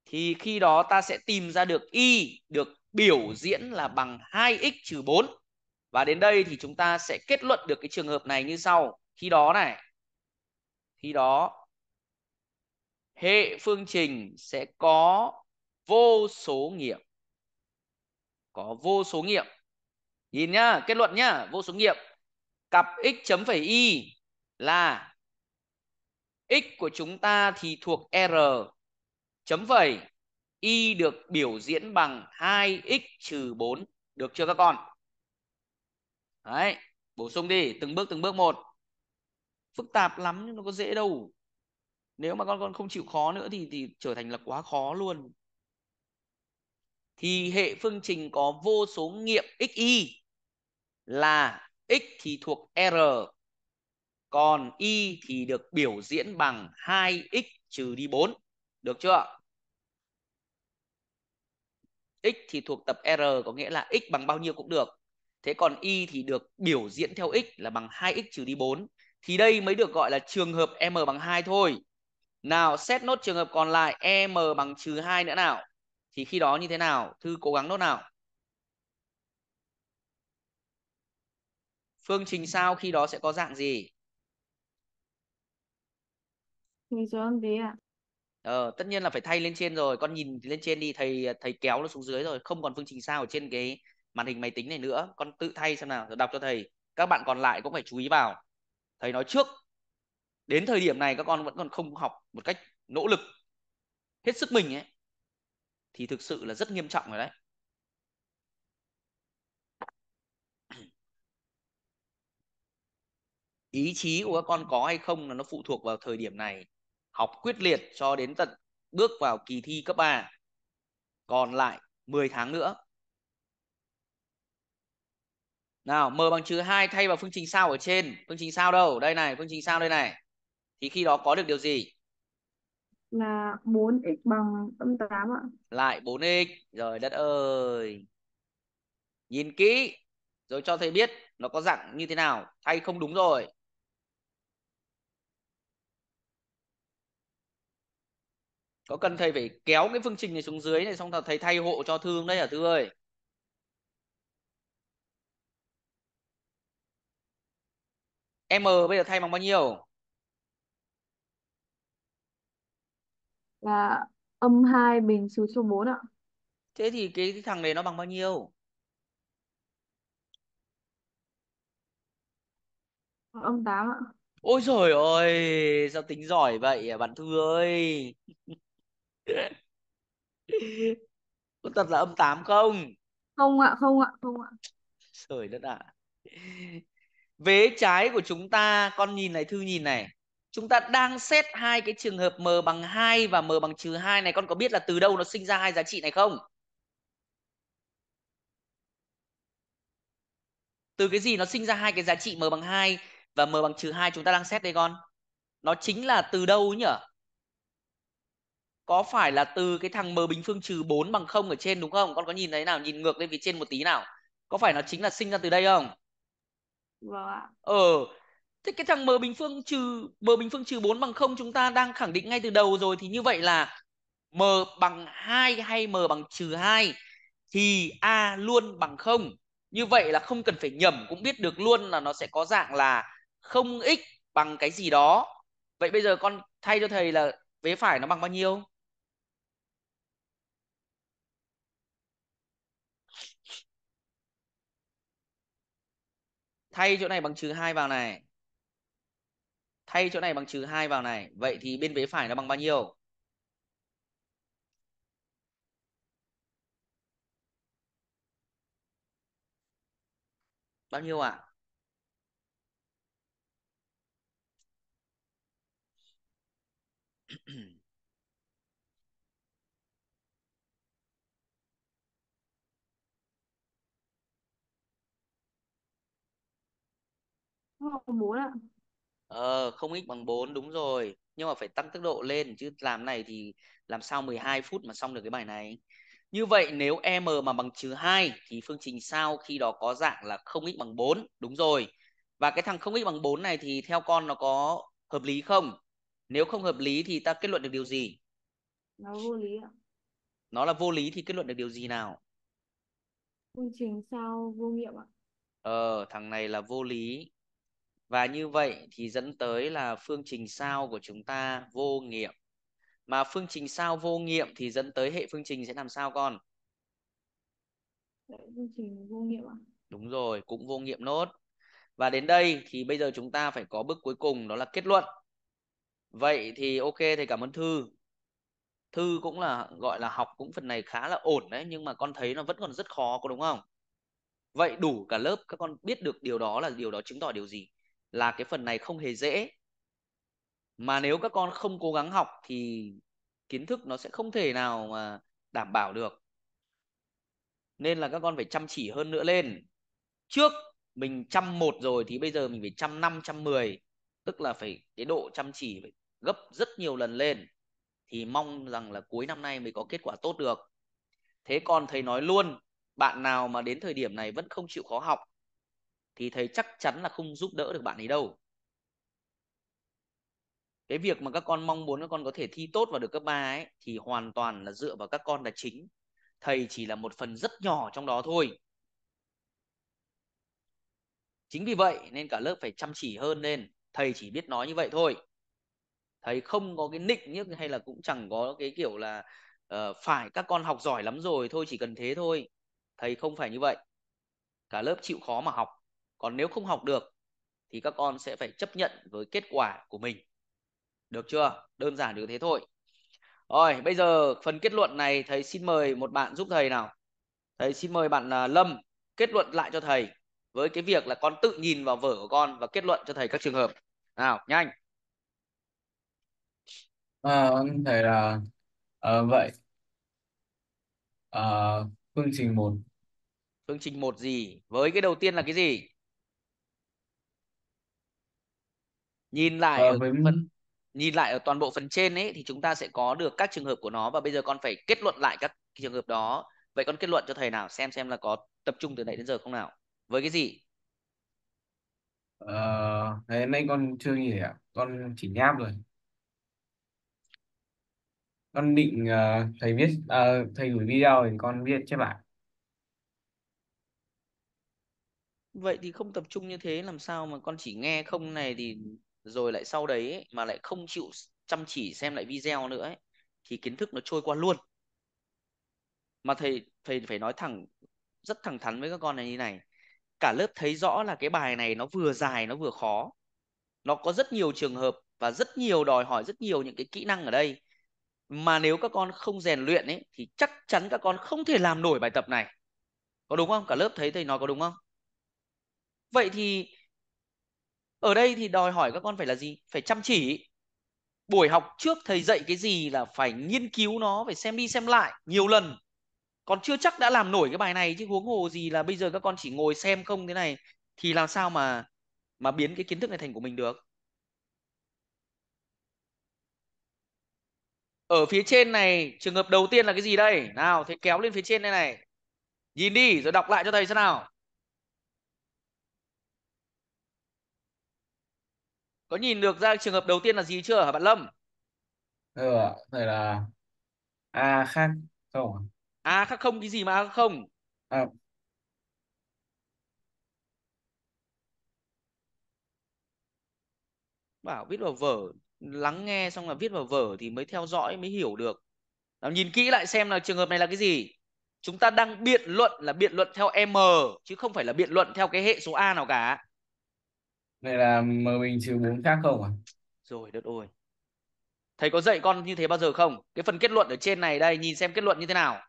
thì khi đó ta sẽ tìm ra được y được biểu diễn là bằng 2x trừ 4. Và đến đây thì chúng ta sẽ kết luận được cái trường hợp này như sau. Khi đó này, khi đó hệ phương trình sẽ có vô số nghiệm. Có vô số nghiệm. Nhìn nhá, kết luận nhá, vô số nghiệm. Cặp x chấm phẩy y là x của chúng ta thì thuộc R chấm phẩy y được biểu diễn bằng 2x trừ 4 được chưa các con đấy bổ sung đi từng bước từng bước một phức tạp lắm nhưng nó có dễ đâu nếu mà con con không chịu khó nữa thì thì trở thành là quá khó luôn thì hệ phương trình có vô số nghiệm xy là x thì thuộc r còn y thì được biểu diễn bằng 2x trừ đi 4 được chưa x thì thuộc tập r có nghĩa là x bằng bao nhiêu cũng được thế còn y thì được biểu diễn theo x là bằng 2x trừ đi 4 thì đây mới được gọi là trường hợp m bằng 2 thôi nào xét nốt trường hợp còn lại m bằng trừ 2 nữa nào thì khi đó như thế nào thư cố gắng nốt nào phương trình sao khi đó sẽ có dạng gì hình dấu âm bí ạ ờ, tất nhiên là phải thay lên trên rồi con nhìn lên trên đi thầy ờ, thầy kéo nó xuống dưới rồi không còn phương trình sao ở trên cái màn hình máy tính này nữa con tự thay xem nào rồi đọc cho thầy các bạn còn lại cũng phải chú ý vào thầy nói trước đến thời điểm này các con vẫn còn không học một cách nỗ lực hết sức mình ấy thì thực sự là rất nghiêm trọng rồi đấy ý chí của các con có hay không là nó phụ thuộc vào thời điểm này học quyết liệt cho đến tận bước vào kỳ thi cấp 3 còn lại 10 tháng nữa nào m bằng trừ 2 thay vào phương trình sao ở trên phương trình sao đâu đây này phương trình sao đây này thì khi đó có được điều gì là 4x bằng âm 8 ạ lại 4x rồi đất ơi nhìn kỹ rồi cho thầy biết nó có dạng như thế nào thay không đúng rồi có cần thầy phải kéo cái phương trình này xuống dưới này xong là thầy thay hộ cho thương đấy hả thư ơi m bây giờ thay bằng bao nhiêu là âm 2 bình trừ số 4 ạ thế thì cái, cái thằng này nó bằng bao nhiêu âm 8 ạ ôi trời ơi sao tính giỏi vậy bạn thư ơi có thật là âm 8 không không ạ không ạ không ạ trời đất ạ vế trái của chúng ta con nhìn này thư nhìn này chúng ta đang xét hai cái trường hợp m bằng 2 và m bằng trừ 2 này con có biết là từ đâu nó sinh ra hai giá trị này không từ cái gì nó sinh ra hai cái giá trị m bằng 2 và m bằng trừ 2 chúng ta đang xét đây con nó chính là từ đâu nhỉ có phải là từ cái thằng m bình phương trừ 4 bằng không ở trên đúng không con có nhìn thấy nào nhìn ngược lên phía trên một tí nào có phải nó chính là sinh ra từ đây không vâng ạ ờ thế cái thằng m bình phương trừ m bình phương trừ 4 bằng không chúng ta đang khẳng định ngay từ đầu rồi thì như vậy là m bằng 2 hay m bằng trừ 2 thì a luôn bằng không như vậy là không cần phải nhẩm cũng biết được luôn là nó sẽ có dạng là không x bằng cái gì đó vậy bây giờ con thay cho thầy là vế phải nó bằng bao nhiêu thay chỗ này bằng trừ 2 vào này thay chỗ này bằng trừ 2 vào này vậy thì bên vế phải nó bằng bao nhiêu bao nhiêu ạ à? bằng 4 ạ. Ờ, không x bằng 4 đúng rồi. Nhưng mà phải tăng tốc độ lên chứ làm này thì làm sao 12 phút mà xong được cái bài này. Như vậy nếu m mà bằng trừ 2 thì phương trình sau khi đó có dạng là không x bằng 4. Đúng rồi. Và cái thằng không x bằng 4 này thì theo con nó có hợp lý không? Nếu không hợp lý thì ta kết luận được điều gì? Nó vô lý ạ. Nó là vô lý thì kết luận được điều gì nào? Phương trình sao vô nghiệm ạ? Ờ, thằng này là vô lý và như vậy thì dẫn tới là phương trình sao của chúng ta vô nghiệm mà phương trình sao vô nghiệm thì dẫn tới hệ phương trình sẽ làm sao con phương trình vô nghiệm ạ à? đúng rồi cũng vô nghiệm nốt và đến đây thì bây giờ chúng ta phải có bước cuối cùng đó là kết luận vậy thì ok thầy cảm ơn thư thư cũng là gọi là học cũng phần này khá là ổn đấy nhưng mà con thấy nó vẫn còn rất khó có đúng không vậy đủ cả lớp các con biết được điều đó là điều đó chứng tỏ điều gì là cái phần này không hề dễ mà nếu các con không cố gắng học thì kiến thức nó sẽ không thể nào mà đảm bảo được nên là các con phải chăm chỉ hơn nữa lên trước mình chăm một rồi thì bây giờ mình phải chăm năm chăm mười tức là phải cái độ chăm chỉ phải gấp rất nhiều lần lên thì mong rằng là cuối năm nay mới có kết quả tốt được thế còn thầy nói luôn bạn nào mà đến thời điểm này vẫn không chịu khó học thì thầy chắc chắn là không giúp đỡ được bạn ấy đâu cái việc mà các con mong muốn các con có thể thi tốt và được cấp 3 ấy thì hoàn toàn là dựa vào các con là chính thầy chỉ là một phần rất nhỏ trong đó thôi chính vì vậy nên cả lớp phải chăm chỉ hơn nên thầy chỉ biết nói như vậy thôi thầy không có cái nịnh nhất hay là cũng chẳng có cái kiểu là uh, phải các con học giỏi lắm rồi thôi chỉ cần thế thôi thầy không phải như vậy cả lớp chịu khó mà học còn nếu không học được thì các con sẽ phải chấp nhận với kết quả của mình được chưa đơn giản như thế thôi rồi bây giờ phần kết luận này thầy xin mời một bạn giúp thầy nào thầy xin mời bạn à, lâm kết luận lại cho thầy với cái việc là con tự nhìn vào vở của con và kết luận cho thầy các trường hợp nào nhanh à, vâng, thầy là à, vậy à, phương trình một phương trình một gì với cái đầu tiên là cái gì nhìn lại Ờ, ở với phần nhìn lại ở toàn bộ phần trên ấy thì chúng ta sẽ có được các trường hợp của nó và bây giờ con phải kết luận lại các trường hợp đó vậy con kết luận cho thầy nào xem xem là có tập trung từ nãy đến giờ không nào với cái gì ờ, thế nay con chưa nghỉ ạ con chỉ nháp rồi con định ờ, thầy viết ờ, thầy gửi video thì con viết chứ bạn vậy thì không tập trung như thế làm sao mà con chỉ nghe không này thì rồi lại sau đấy ấy, mà lại không chịu chăm chỉ xem lại video nữa ấy, thì kiến thức nó trôi qua luôn mà thầy thầy phải nói thẳng rất thẳng thắn với các con này như này cả lớp thấy rõ là cái bài này nó vừa dài nó vừa khó nó có rất nhiều trường hợp và rất nhiều đòi hỏi rất nhiều những cái kỹ năng ở đây mà nếu các con không rèn luyện ấy thì chắc chắn các con không thể làm nổi bài tập này có đúng không cả lớp thấy thầy nói có đúng không vậy thì ở đây thì đòi hỏi các con phải là gì phải chăm chỉ buổi học trước thầy dạy cái gì là phải nghiên cứu nó phải xem đi xem lại nhiều lần còn chưa chắc đã làm nổi cái bài này chứ huống hồ gì là bây giờ các con chỉ ngồi xem không thế này thì làm sao mà mà biến cái kiến thức này thành của mình được ở phía trên này trường hợp đầu tiên là cái gì đây nào thế kéo lên phía trên đây này nhìn đi rồi đọc lại cho thầy xem nào có nhìn được ra trường hợp đầu tiên là gì chưa hả bạn Lâm ừ vậy là a khác không a khác không cái gì mà a à, không à. bảo viết vào vở lắng nghe xong là viết vào vở thì mới theo dõi mới hiểu được Nào nhìn kỹ lại xem là trường hợp này là cái gì chúng ta đang biện luận là biện luận theo m chứ không phải là biện luận theo cái hệ số a nào cả này là m bình trừ 4 khác không à? Rồi đất ơi. Thầy có dạy con như thế bao giờ không? Cái phần kết luận ở trên này đây, nhìn xem kết luận như thế nào.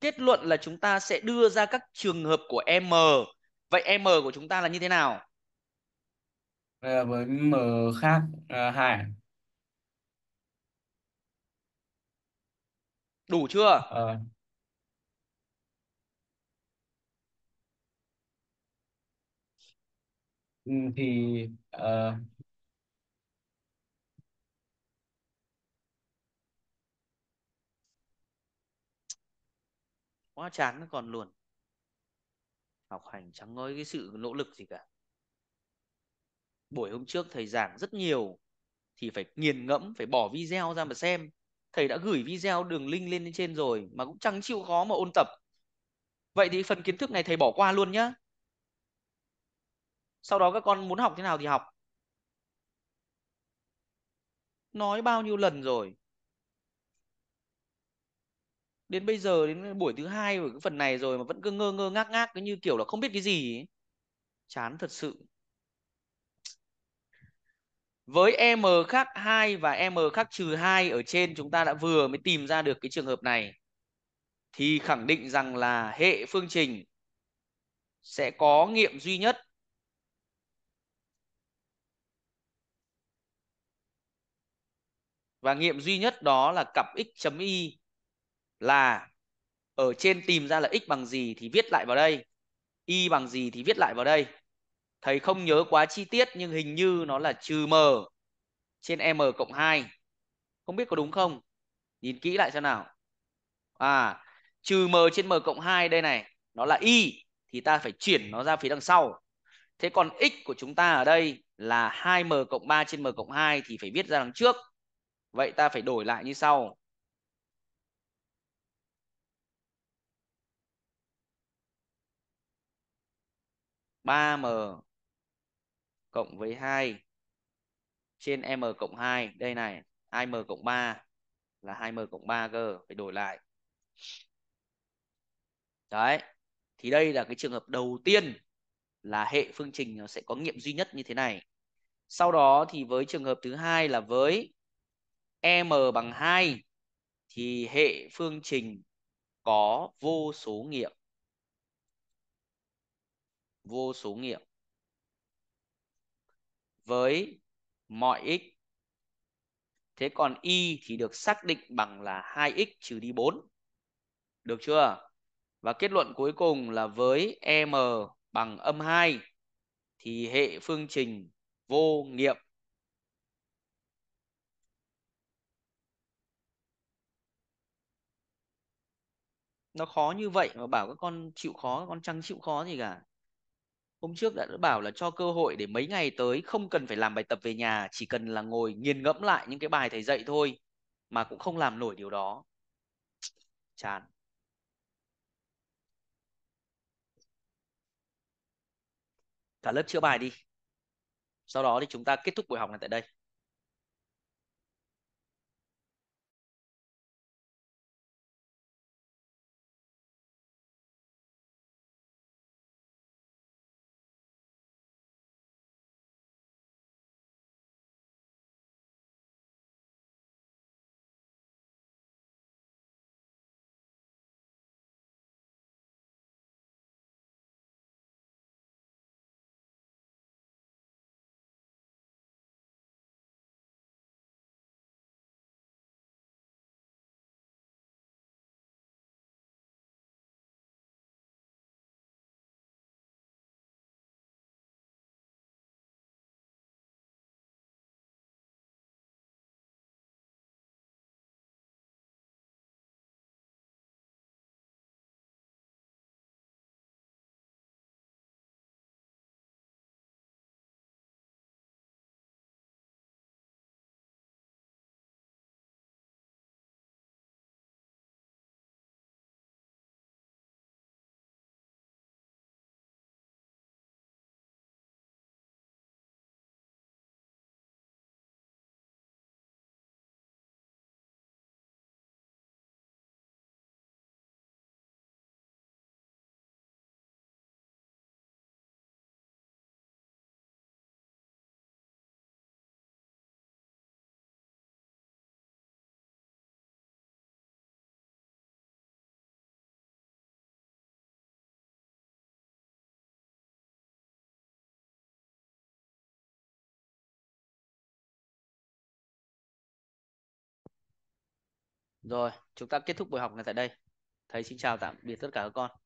Kết luận là chúng ta sẽ đưa ra các trường hợp của M. Vậy M của chúng ta là như thế nào? với M khác à, 2. đủ chưa ờ. Ừ, thì uh, quá chán nó còn luôn học hành chẳng có cái sự nỗ lực gì cả buổi hôm trước thầy giảng rất nhiều thì phải nghiền ngẫm phải bỏ video ra mà xem thầy đã gửi video đường link lên trên rồi mà cũng chẳng chịu khó mà ôn tập vậy thì phần kiến thức này thầy bỏ qua luôn nhá sau đó các con muốn học thế nào thì học nói bao nhiêu lần rồi đến bây giờ đến buổi thứ hai của cái phần này rồi mà vẫn cứ ngơ ngơ ngác ngác cứ như kiểu là không biết cái gì ấy. chán thật sự với m khác 2 và m khác trừ 2 ở trên chúng ta đã vừa mới tìm ra được cái trường hợp này. Thì khẳng định rằng là hệ phương trình sẽ có nghiệm duy nhất và nghiệm duy nhất đó là cặp x chấm y là ở trên tìm ra là x bằng gì thì viết lại vào đây y bằng gì thì viết lại vào đây thầy không nhớ quá chi tiết nhưng hình như nó là trừ m trên m cộng 2 không biết có đúng không nhìn kỹ lại xem nào à trừ m trên m cộng 2 đây này nó là y thì ta phải chuyển nó ra phía đằng sau thế còn x của chúng ta ở đây là 2m cộng 3 trên m cộng 2 thì phải viết ra đằng trước vậy ta phải đổi lại như sau 3m cộng với 2 trên m cộng 2 đây này 2m cộng 3 là 2m cộng 3 cơ phải đổi lại đấy thì đây là cái trường hợp đầu tiên là hệ phương trình nó sẽ có nghiệm duy nhất như thế này sau đó thì với trường hợp thứ hai là với m bằng 2 thì hệ phương trình có vô số nghiệm vô số nghiệm với mọi x. Thế còn y thì được xác định bằng là 2x trừ đi 4. Được chưa? Và kết luận cuối cùng là với m bằng âm 2 thì hệ phương trình vô nghiệm nó khó như vậy mà bảo các con chịu khó các con chẳng chịu khó gì cả hôm trước đã bảo là cho cơ hội để mấy ngày tới không cần phải làm bài tập về nhà chỉ cần là ngồi nghiền ngẫm lại những cái bài thầy dạy thôi mà cũng không làm nổi điều đó chán cả lớp chữa bài đi sau đó thì chúng ta kết thúc buổi học này tại đây Rồi, chúng ta kết thúc buổi học này tại đây. Thầy xin chào tạm biệt tất cả các con.